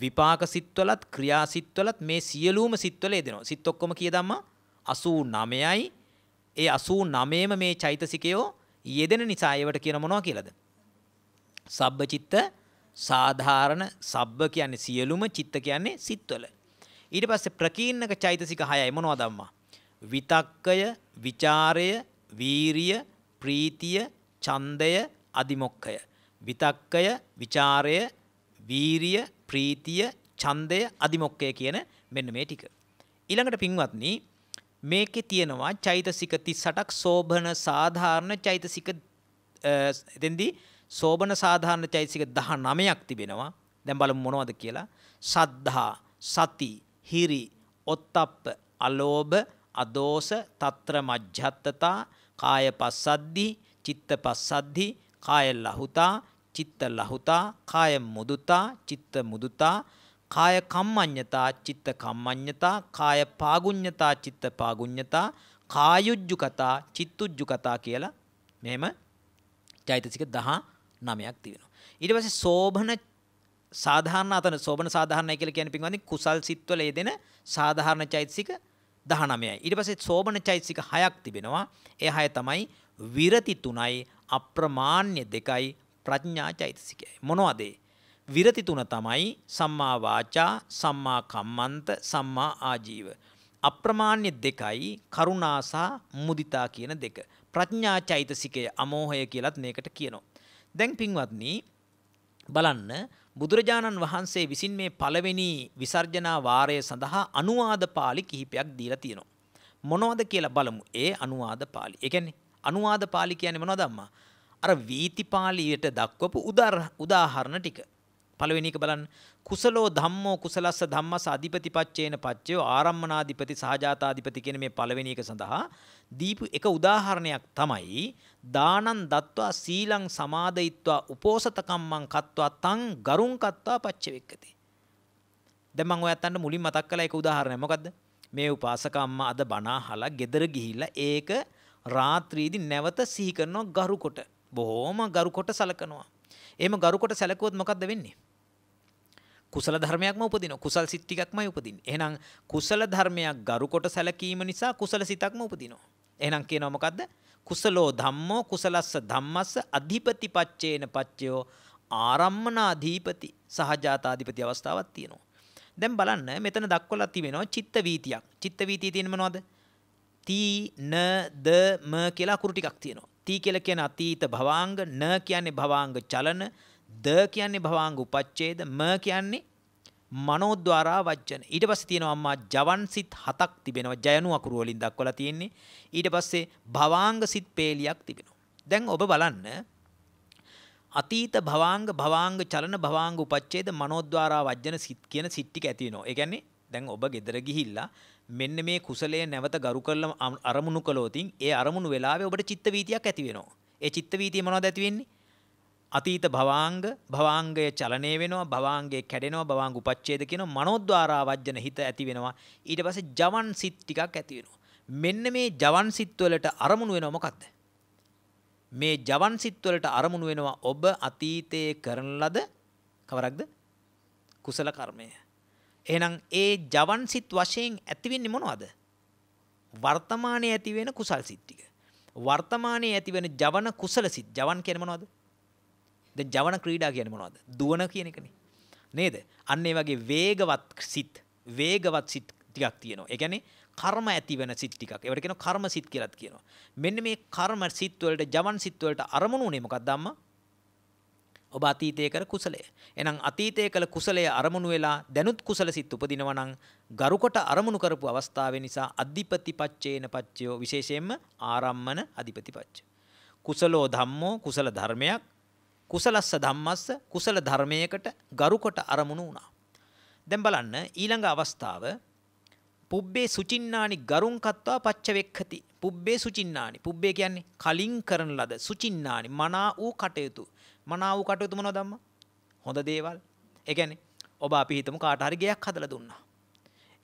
විපාක සිත්වලත් ක්‍රියා සිත්වලත් මේ සියලුම සිත්වල යෙදෙනවා. සිත් ඔක්කොම කිය ධම්මා 89යි. ඒ 89ම මේ චෛතසිකයෝ යෙදෙන නිසා ඒවට කියන මොනවා කියලාද? සබ්බචිත්ත සාධාරණ සබ්බ කියන්නේ සියලුම චිත්ත කියන්නේ සිත්වල. ඊට පස්සේ ප්‍රකීර්ණක චෛතසික 6යි මොනවද අම්මා? විතක්කය, ਵਿਚාරය, වීරිය, ප්‍රීතිය, ඡන්දය, අදිමොක්ඛය. විතක්කය, ਵਿਚාරය, වීරිය, ප්‍රීතිය, ඡන්දය, අදිමොක්ඛය කියන මෙන්න මේ ටික. ඊළඟට පින්වත්නි මේකේ තියෙනවා චෛතසික 38ක් සෝභන සාධාරණ චෛතසික එතෙන්දී සෝබන සාධාරණ චෛතසික 19ක් තිබෙනවා. දැන් බලමු මොනවද කියලා. සද්ධා, සති, හිරි, ඔත්තප්ප, අලෝභ, අදෝස, తත්‍ර මජ්ජත්තතා, කාය පස්සද්දි, චිත්ත පස්සද්දි, කාය ලහුතා, චිත්ත ලහුතා, කාය මුදුතා, චිත්ත මුදුතා, කාය කම්මඤ්ඤතා, චිත්ත කම්මඤ්ඤතා, කාය පාගුඤ්ඤතා, චිත්ත පාගුඤ්ඤතා, කායුජ්ජු කතා, චිත්තුජ්ජු කතා කියලා මෙහෙම චෛතසික 10 නමයක් තියෙනවා. ඊට පස්සේ සෝභන සාධාරණ අතන සෝභන සාධාරණයි කියලා කියන්නේ පින්වත්නි කුසල් සිත්වල යෙදෙන සාධාරණ චෛතසික 19යි. ඊට පස්සේ සෝභන චෛතසික 6ක් තිබෙනවා. ඒ 6 තමයි විරති 3යි, අප්‍රමාණ්‍ය 2යි, ප්‍රඥා චෛතසිකයයි. මොනවද ඒ? විරති තුන තමයි සම්මා වාචා සම්මා කම්මන්ත සම්මා ආජීව අප්‍රමාණ්‍ය දෙකයි කරුණාසා මුදිතා කියන දෙක ප්‍රඥා චෛතසිකය අමෝහය කියලත් මේකට කියනවා දැන් පින්වත්නි බලන්න බුදුරජාණන් වහන්සේ විසින් මේ පළවෙනි විසර්ජනා වාරය සඳහා අනුවාද පාළි කිහිපයක් දීලා තියෙනවා. මොනවද කියලා බලමු. ඒ අනුවාද පාළි. ඒ කියන්නේ අනුවාද පාළි කියන්නේ මොනවද අම්මා? අර වීති පාළියට දක්වපු උදාහරණ ටික. පළවෙනි එක බලන්න. කුසලෝ ධම්මෝ කුසලස්ස ධම්මස අධිපතිපච්චේන පච්චයෝ ආරම්මනාධිපති සහජාතාධිපති කියන මේ පළවෙනි එක සඳහා දීපු එක උදාහරණයක් තමයි දානං දත්වා සීලං සමාදයිත්වා උපෝසතකම්මං කත්වා තං ගරුං කත්වා පච්චවෙක්කති. දැන් මම ඔයත් අන්න මුලින් මතක් කළ එක උදාහරණයක් මොකද්ද? මේ උපාසක අම්මා අද බණ අහලා ගෙදර ගිහිල්ලා ඒක රාත්‍රියේදී නැවත සිහි කරනවා ගරුකොට. බොහොම ගරුකොට සලකනවා. එහෙම ගරුකොට සැලකුවොත් මොකද්ද වෙන්නේ? කුසල ධර්මයක්ම උපදිනවා. කුසල් සිත් ටිකක්මයි උපදින්නේ. එහෙනම් කුසල ධර්මයක් ගරුකොට සැලකීම නිසා කුසල සිතක්ම උපදිනවා. එහෙනම් කියනවා මොකද්ද? කුසලෝ ධම්මෝ කුසලස්ස ධම්මස්ස අධිපති පච්චේන පච්චයෝ ආරම්මනාධීපති සහජාතාධිපති අවස්ථාවක් තියෙනවා. දැන් බලන්න මෙතන දක්වලා තිබෙනවා චිත්ත වීතියක්. චිත්ත වීතිය තියෙන මොනවද? තී න ද ම කියලා අකුරු ටිකක් තියෙනවා. තී කියලා කියන්නේ අතීත භවාංග, න කියන්නේ භවාංග චලන, ද කියන්නේ භවාංග උපච්ඡේද, ම කියන්නේ මනෝද්වාරා වජ්ජන. ඊට පස්සේ තියෙනවා අම්මා ජවන් සිත් හතක් තිබෙනවා. ජයනු අකුරු වලින් දක්වලා තියෙන්නේ. ඊට පස්සේ භවාංග සිත් පේලියක් තිබෙනවා. දැන් ඔබ බලන්න අතීත භවාංග භවාංග චලන භවාංග උපච්ඡේද මනෝද්වාරා වජ්ජන සිත් කියන සිත් ටික ඇති වෙනවා. ඒ කියන්නේ දැන් ඔබ ගෙදර ගිහිල්ලා මෙන්න මේ කුසලය නැවත ගරු කරලා අරමුණු කළොතින් ඒ අරමුණු වෙලාවේ ඔබට චිත්ත වීතියක් ඇති වෙනවා. ඒ චිත්ත වීතිය මොනවද ඇති වෙන්නේ? අතීත භවාංග භවාංගය චලනය වෙනවා භවාංගේ කැඩෙනවා භවාංග උපච්ඡේද කියන මනෝද්වාරාවජ්ජන හිත ඇති වෙනවා ඊට පස්සේ ජවන් සිත් ටිකක් ඇති වෙනවා මෙන්න මේ ජවන් සිත් වලට අරමුණු වෙනවා මොකද්ද මේ ජවන් සිත් වලට අරමුණු වෙනවා ඔබ අතීතයේ කරන ලද කවරක්ද කුසල කර්මය එහෙනම් ඒ ජවන් සිත් වශයෙන් ඇති වෙන්නේ මොනවද වර්තමානයේ ඇති වෙන කුසල් සිත් ටික වර්තමානයේ ඇති වෙන ජවන කුසල සිත් ජවන් කියන්නේ මොනවද ද ජවන ක්‍රීඩා කියන මොනවද දුවන කියන එකන නේද අන්නේ වගේ වේගවත් සිත් වේගවත් සිත් ටිකක් තියෙනවා එකැනේ කර්ම ඇති වෙන සිත් ටිකක් ඒවට කියනවා කර්ම සිත් කියලාත් කියනවා මෙන්න මේ කර්ම සිත් වලට ජවන් සිත් වලට අරමුණු උනේ මොකක්ද අම්මා ඔබ අතීතයේ කර කුසලය. එහෙනම් අතීතයේ කළ කුසලය අරමුණු වෙලා දැනුත් කුසල සිත් උපදිනවා නම් ගරුකොට අරමුණු කරපු අවස්ථාවේ නිසා අධිපති පච්චේන පච්චයෝ විශේෂයෙන්ම ආරම්මන අධිපති පච්ච. කුසලෝ ධම්මෝ කුසල ධර්මයක් කුසලස්ස ධම්මස්ස කුසල ධර්මයකට ගරුකොට අරමුණු වුණා. දැන් බලන්න ඊළඟ අවස්ථාව පුබ්බේ සුචින්නානි ගරුංකත්වා පච්චවෙක්ඛති. පුබ්බේ සුචින්නානි. පුබ්බේ කියන්නේ කලින් කරන ලද සුචින්නානි මනා වූ කටයුතු. මනා වූ කටයුතු මොනවද අම්මා? හොඳ දේවල්. ඒ කියන්නේ ඔබ අපි හිතමු කාට හරි ගෙයක් හදලා දුන්නා.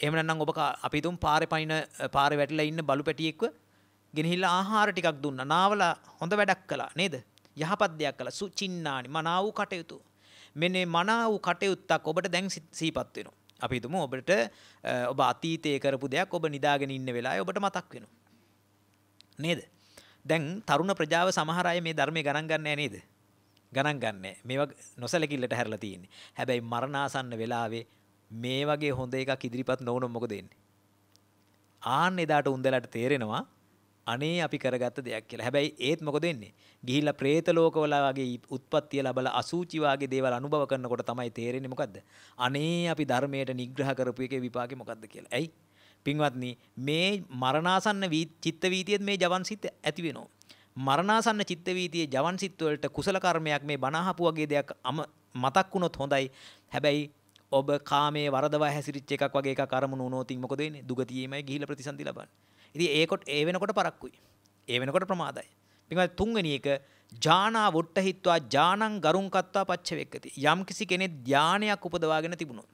එහෙම නැත්නම් ඔබ අපි හිතමු පාරේ පයින් පාරේ වැටිලා ඉන්න බලු පැටියෙක්ව ගෙනහිල්ලා ආහාර ටිකක් දුන්නා. නාවලා හොඳ වැඩක් කළා නේද? යහපත් දෙයක් කළා සුචින්නානි මනාව කටයුතු මෙන්න මනාව කටයුත්තක් ඔබට දැන් සීපත් වෙනවා අපි හිතමු ඔබට ඔබ අතීතයේ කරපු දෙයක් ඔබ නිදාගෙන ඉන්න වෙලාවේ ඔබට මතක් වෙනවා නේද දැන් තරුණ ප්‍රජාව සමහර අය මේ ධර්මයේ ගණන් ගන්නෑ නේද ගණන් ගන්නෑ මේවා නොසැලකිල්ලට හැරලා තියෙන්නේ හැබැයි මරණාසන්න වෙලාවේ මේ වගේ හොඳ එකක් ඉදිරිපත් නොවුනොත් මොකද වෙන්නේ ආන්න එදාට උන්දලට තේරෙනවා අනේ අපි කරගත්ත දෙයක් කියලා. හැබැයි ඒත් මොකද වෙන්නේ? ගිහිල්ලා ප්‍රේත ලෝකවල වගේ උත්පත්ති ලැබලා අසූචි වගේ දේවල් අනුභව කරනකොට තමයි තේරෙන්නේ මොකද්ද? අනේ අපි ධර්මයට නිග්‍රහ කරපු එකේ විපාකේ මොකද්ද කියලා. ඇයි? පින්වත්නි මේ මරණාසන්න චිත්ත වීතියෙත් මේ ජවන් සිත් ඇති වෙනවා. මරණාසන්න චිත්ත වීතියේ ජවන් සිත් වලට කුසල කර්මයක් මේ බණහපු වගේ දෙයක් අම මතක් වුණොත් හොඳයි. හැබැයි ඔබ කාමයේ වරදවා හැසිරිච්ච එකක් වගේ එකක් අරමුණු වුණොත් මොකද වෙන්නේ? දුගතියෙමයි ගිහිලා ප්‍රතිසන්දි ලබන්නේ. ඉති ඒකොට ඒ වෙනකොට පරක්කුයි. ඒ වෙනකොට ප්‍රමාදයි. පිම තුන්වැනි එක ජානා වොට්ට හිත්වා ජානං ගරුන් කත්වා පච්චවෙක්කති. යම් කිසි කෙනෙ ධ්‍යානයක් උපදවාගෙන තිබුණු.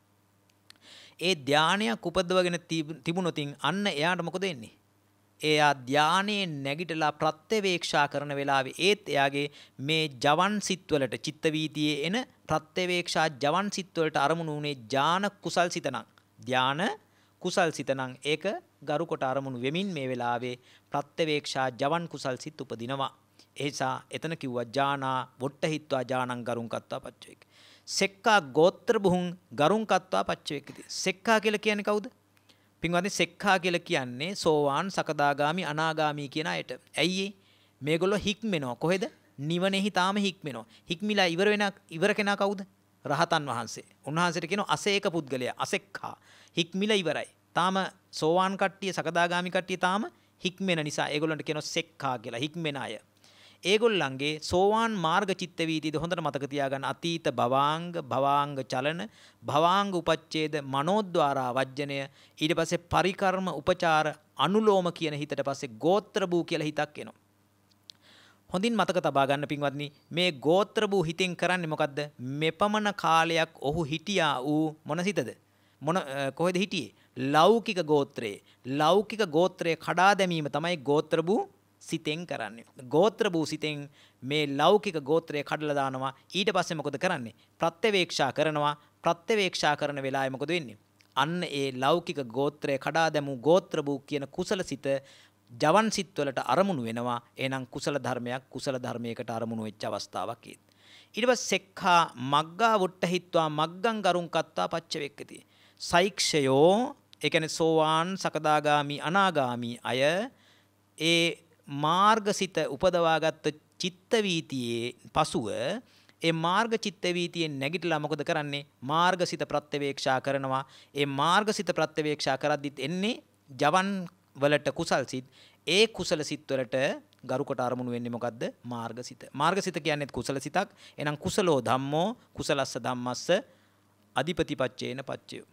ඒ ධ්‍යානයක් උපදවගෙන තිබුණොතින් අන්න එයාට මොකද එන්නේ. එයා ධානයේ නැගිටලා ප්‍රත්‍යවේක්ෂා කරන වෙලාවේ ඒත් එයාගේ මේ ජවන් සිත්වලට චිත්තවීතියේ එන ප්‍රත්‍යවේක්ෂා ජවන් සිත්වලට අරමුණු වුණේ ඥාන කුසල් සිතනක්. ධාන කුසල් සිතනක්. ඒක ගරු කොට අරමුණු වෙමින් මේ වෙලාවේ ප්‍රත්‍යවේක්ෂා ජවන් කුසල් සිත් උපදිනවා. එනිසා එතන කිව්වා ජානා වොට්ටහිත්වා ජානං ගරුන් කත්වා පච්චවේක. සෙක්කා ගෝත්‍ර බුහුන් ගරුන් කත්වා පච්චවේකති. සෙක්කා කියලා කියන්නේ කවුද? පින්වත්නි සෙක්කා කියලා කියන්නේ සෝවාන් සකදාගාමි අනාගාමි කියන අයට. ඇයි මේගොල්ලෝ හික්මෙනවා කොහෙද? නිවනේහි තාම හික්මෙනවා. හික්මිලා ඉවර වෙන ඉවර කෙනා කවුද? රහතන් වහන්සේ. උන්වහන්සේට කියනවා අසේක පුද්ගලයා අසෙක්කා. හික්මිලා ඉවරයි. තාම සෝවාන් කට්ටිය සකදාගාමි කට්ටිය තාම හික්මෙන නිසා ඒගොල්ලන්ට කියනවා සෙක්කා කියලා හික්මෙන අය. ඒගොල්ලන්ගේ සෝවාන් මාර්ග චිත්ත වීතිද හොඳට මතක තියාගන්න අතීත භවාංග භවාංග චලන භවාංග උපච්ඡේද මනෝද්වාරා වජ්ජනය ඊට පස්සේ පරිකර්ම උපචාර අනුලෝම කියන හිතට පස්සේ ගෝත්‍ර භූ කියලා හිතක් එනවා. හොඳින් මතක තබා ගන්න පින්වත්නි මේ ගෝත්‍ර වූ හිතෙන් කරන්නේ මොකද්ද මෙපමණ කාලයක් ඔහු හිටියා ඌ මොන සිතද මොන කොහෙද හිටියේ ලෞකික ගෝත්‍රයේ ලෞකික ගෝත්‍රය කඩා දැමීම තමයි ගෝත්‍ර වූ සිතෙන් කරන්නේ. ගෝත්‍ර වූ සිතෙන් මේ ලෞකික ගෝත්‍රය කඩලා දානවා. ඊට පස්සේ මොකද කරන්නේ? ප්‍රත්‍යවේක්ෂා කරනවා. ප්‍රත්‍යවේක්ෂා කරන වෙලාවේ මොකද වෙන්නේ? අන්න ඒ ලෞකික ගෝත්‍රය කඩා දැමූ ගෝත්‍ර වූ කියන කුසල සිත ජවන් සිත්වලට අරමුණු වෙනවා. එහෙනම් කුසල ධර්මයක් කුසල ධර්මයකට අරමුණු වෙච්ච අවස්ථාවක් ඒත්. ඊට පස්සේ සෙක්ඛා මග්ගා වොට්ටහිත්වා මග්ගං ගරුංකත්වා පච්චවෙක්කති. සෛක්ෂයෝ ඒ කියන්නේ සෝවාන් සකදාගාමි අනාගාමි අය ඒ මාර්ගසිත උපදවාගත් චිත්ත වීතියේ පසුව ඒ මාර්ග චිත්ත වීතියෙන් නැගිටලා මොකද කරන්නේ මාර්ගසිත ප්‍රත්‍යවේක්ෂා කරනවා ඒ මාර්ගසිත ප්‍රත්‍යවේක්ෂා කරද්දිත් එන්නේ ජවන් වලට කුසල් සිත් ඒ කුසල සිත් වලට ගරුකට අරමුණු වෙන්නේ මොකද්ද මාර්ගසිත මාර්ගසිත කියන්නේ කුසල සිතක් එහෙනම් කුසලෝ ධම්මෝ කුසලස්ස ධම්මස්ස අධිපතිපච්චේන පච්චයෝ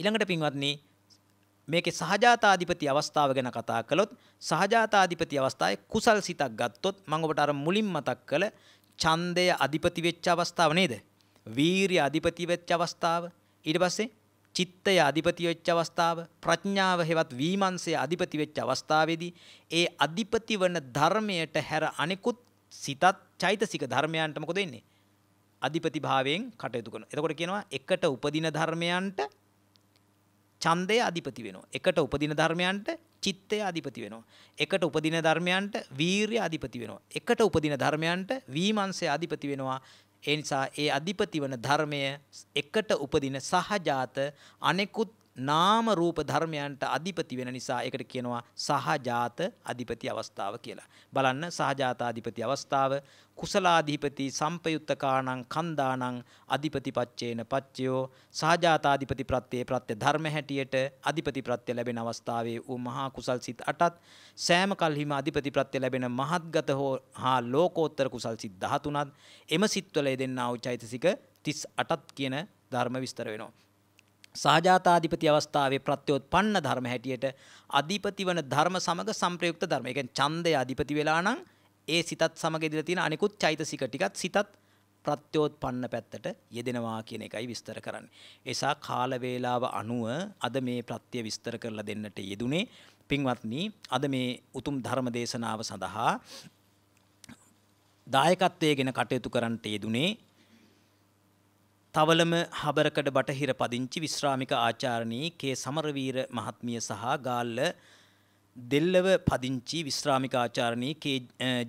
ඊළඟට පින්වත්නි මේකේ සහජාතාධිපති අවස්ථාව ගැන කතා කළොත් සහජාතාධිපති අවස්ථාවේ කුසල් සිතක් ගත්තොත් මම ඔබට අර මුලින් මතක් කළ ඡන්දය අධිපති වෙච්ච අවස්ථාව නේද? වීරිය අධිපති වෙච්ච අවස්ථාව. ඊට පස්සේ චිත්තය අධිපති වෙච්ච අවස්ථාව ප්‍රඥාව හෙවත් වීමන්සය අධිපති වෙච්ච අවස්ථාවේදී ඒ අධිපති වන ධර්මයට හැර අනෙකුත් සිතත් චෛතසික ධර්මයන්ට මොකද වෙන්නේ අධිපති භාවයෙන් කටයුතු කරනවා එතකොට කියනවා එකට උපදින ධර්මයන්ට ඡන්දය අධිපති වෙනවා. එකට උපදින ධර්මයන්ට චිත්තය අධිපති වෙනවා. එකට උපදින ධර්මයන්ට වීරිය අධිපති වෙනවා. එකට උපදින ධර්මයන්ට වීමංශය අධිපති වෙනවා. ඒ නිසා ඒ අධිපති වන ධර්මය එකට උපදින සහජාත අනෙකුත් නාම රූප ධර්මයන්ට අධිපති වෙන නිසා ඒකට කියනවා සහජාත අධිපති අවස්ථාව කියලා. බලන්න සහජාත අධිපති අවස්ථාව කුසලාධිපති සම්පයුත්තකාණං කන්දානං අධිපති පච්චේන පච්චයෝ සහජාතාධිපති ප්‍රත්‍යයේ ප්‍රත්‍ය ධර්ම හැටියට අධිපති ප්‍රත්‍ය ලැබෙන අවස්ථාවේ වූ මහා කුසල් සිත් අටත් සෑම කල්හිම අධිපති ප්‍රත්‍ය ලැබෙන මහත්ගත හෝ හා ලෝකෝත්තර කුසල් සිත් 13ත් එම සිත්වල දෙන්නා වූ චෛතසික 38ත් කියන ධර්ම විස්තර වෙනවා. සාජාතාධිපති අවස්ථාවේ ප්‍රත්‍යෝත්පන්න ධර්ම හැටියට අධිපති වන ධර්ම සමග සම්ප්‍රයුක්ත ධර්ම. ඒ කියන්නේ ඡන්දය අධිපති වෙලා නම් ඒ සිතත් සමග ඉදලා තියෙන අනිකුත් චෛතසික ටිකත් සිතත් ප්‍රත්‍යෝත්පන්න පැත්තට යෙදෙනවා කියන එකයි විස්තර කරන්නේ. එසා කාල වේලාව අනුව අද මේ ප්‍රත්‍ය විස්තර කරලා දෙන්නට යෙදුනේ පින්වත්නි අද මේ උතුම් ධර්ම දේශනාව සඳහා දායකත්වයේ ගැන කටයුතු කරන්නට යෙදුනේ තවලම හබරකඩ බටහිර පදිංචි විශ්‍රාමික ආචාර්ණී කේ සමරවීර මහත්මිය සහ ගාල්ල දෙල්ලව පදිංචි විශ්‍රාමික ආචාර්ණී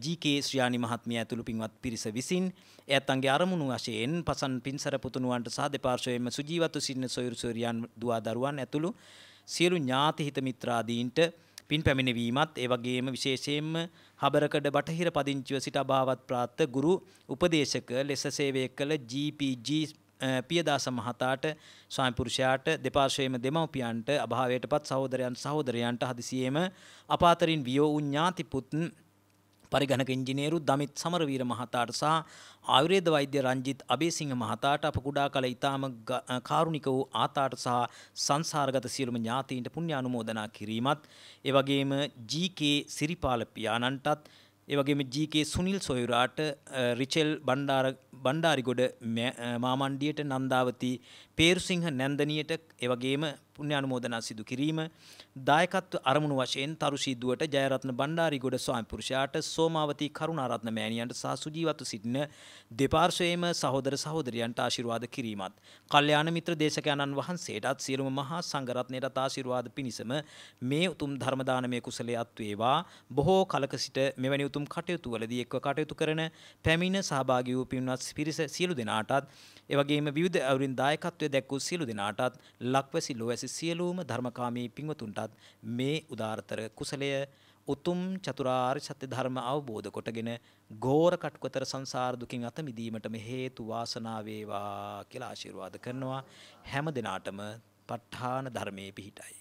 ජීකේ ශ්‍රියානි මහත්මිය ඇතුළු පින්වත් පිරිස විසින් ඇත්තන්ගේ අරමුණු වශයෙන් පසන් පින්සර පුතුණුවන්ට සහ දෙපාර්ශවයෙන්ම සුජීවත්ව සිටින සොයුරු සොයුරියන් දුවා දරුවන් ඇතුළු සියලු ඥාති හිත මිත්‍රාදීන්ට පින් පැමිණවීමත් ඒවගේම විශේෂයෙන්ම හබරකඩ බටහිර පදිංචිව සිට අභාවත් ප්‍රාත්ත ගුරු උපදේශක ලෙස සේවය කළ GPG පියදාස මහතාට ස්වාමි පුරුෂයාට දෙපාර්ශ්වයේම දෙමව්පියන්ට අභාවයටපත් සහෝදරයන් සහෝදරයන්ට හදිසියෙම අපාතරින් වියෝ වූ ඥාති පුත් පරිගණක ඉංජිනේරු දමිත් සමරවීර මහතාට සහ ආයුර්වේද වෛද්‍ය රංජිත් අබේසිංහ මහතාට අප කුඩා කල ඉතාම කාරුණික වූ ආතාට සහ සංසාරගත සියලුම ඥාතීන්ට පුණ්‍ය ආනුමෝදනා කිරීමත් ඒ වගේම ජී.කේ. සිරිපාල පියාණන්ටත් ඒවගේම ජීකේ සුනිල් සොයුරාට රිචෙල් බණ්ඩාර බණ්ඩාරිගොඩ මාමණ්ඩියට නන්දාවති පේරුසිංහ නැන්දනියට එවගේම පුණ්‍ය අනුමෝදනා සිදු කිරීම දායකත්ව අරමුණු වශයෙන් තරුෂීදුවට ජයරත්න බණ්ඩාරිගොඩ ස්වාමිපුරුෂයාට සෝමාවතී කරුණාරත්න මෑණියන්ට සහ සුජීවත්ව සිටින දෙපාර්ශ්වයේම සහෝදර සහෝදරියන්ට ආශිර්වාද කිරීමත් කල්යාණ මිත්‍ර දේශකයන්න් වහන්සේටත් සියලුම මහා සංඝරත්නයටත් ආශිර්වාද පිණිසම මේ උතුම් ධර්ම දානමය කුසලයත් වේවා බොහෝ කලක සිට මෙවැනි උතුම් කටයුතු වලදී එක්ව කටයුතු කරන පැමිණ සහභාගී වූ පින්වත් පිරිස සියලු දෙනාටත් එවැගේම විවිධ අවුරින් දායකත්වයේ දැක් වූ සියලු දෙනාටත් ලක්වැසි ලොවැසි සියලුම ධර්මකාමී පින්වතුන්ටත් මේ උදාරතර කුසලය උතුම් චතුරාර්ය සත්‍ය ධර්ම අවබෝධ කොටගෙන ගෝර කටුකතර සංසාර දුකින් අත මිදීමටම හේතු වාසනා වේවා කියලා ආශිර්වාද කරනවා හැම දිනාටම ප ဋ ාණ ධර්මයේ පිහිටයි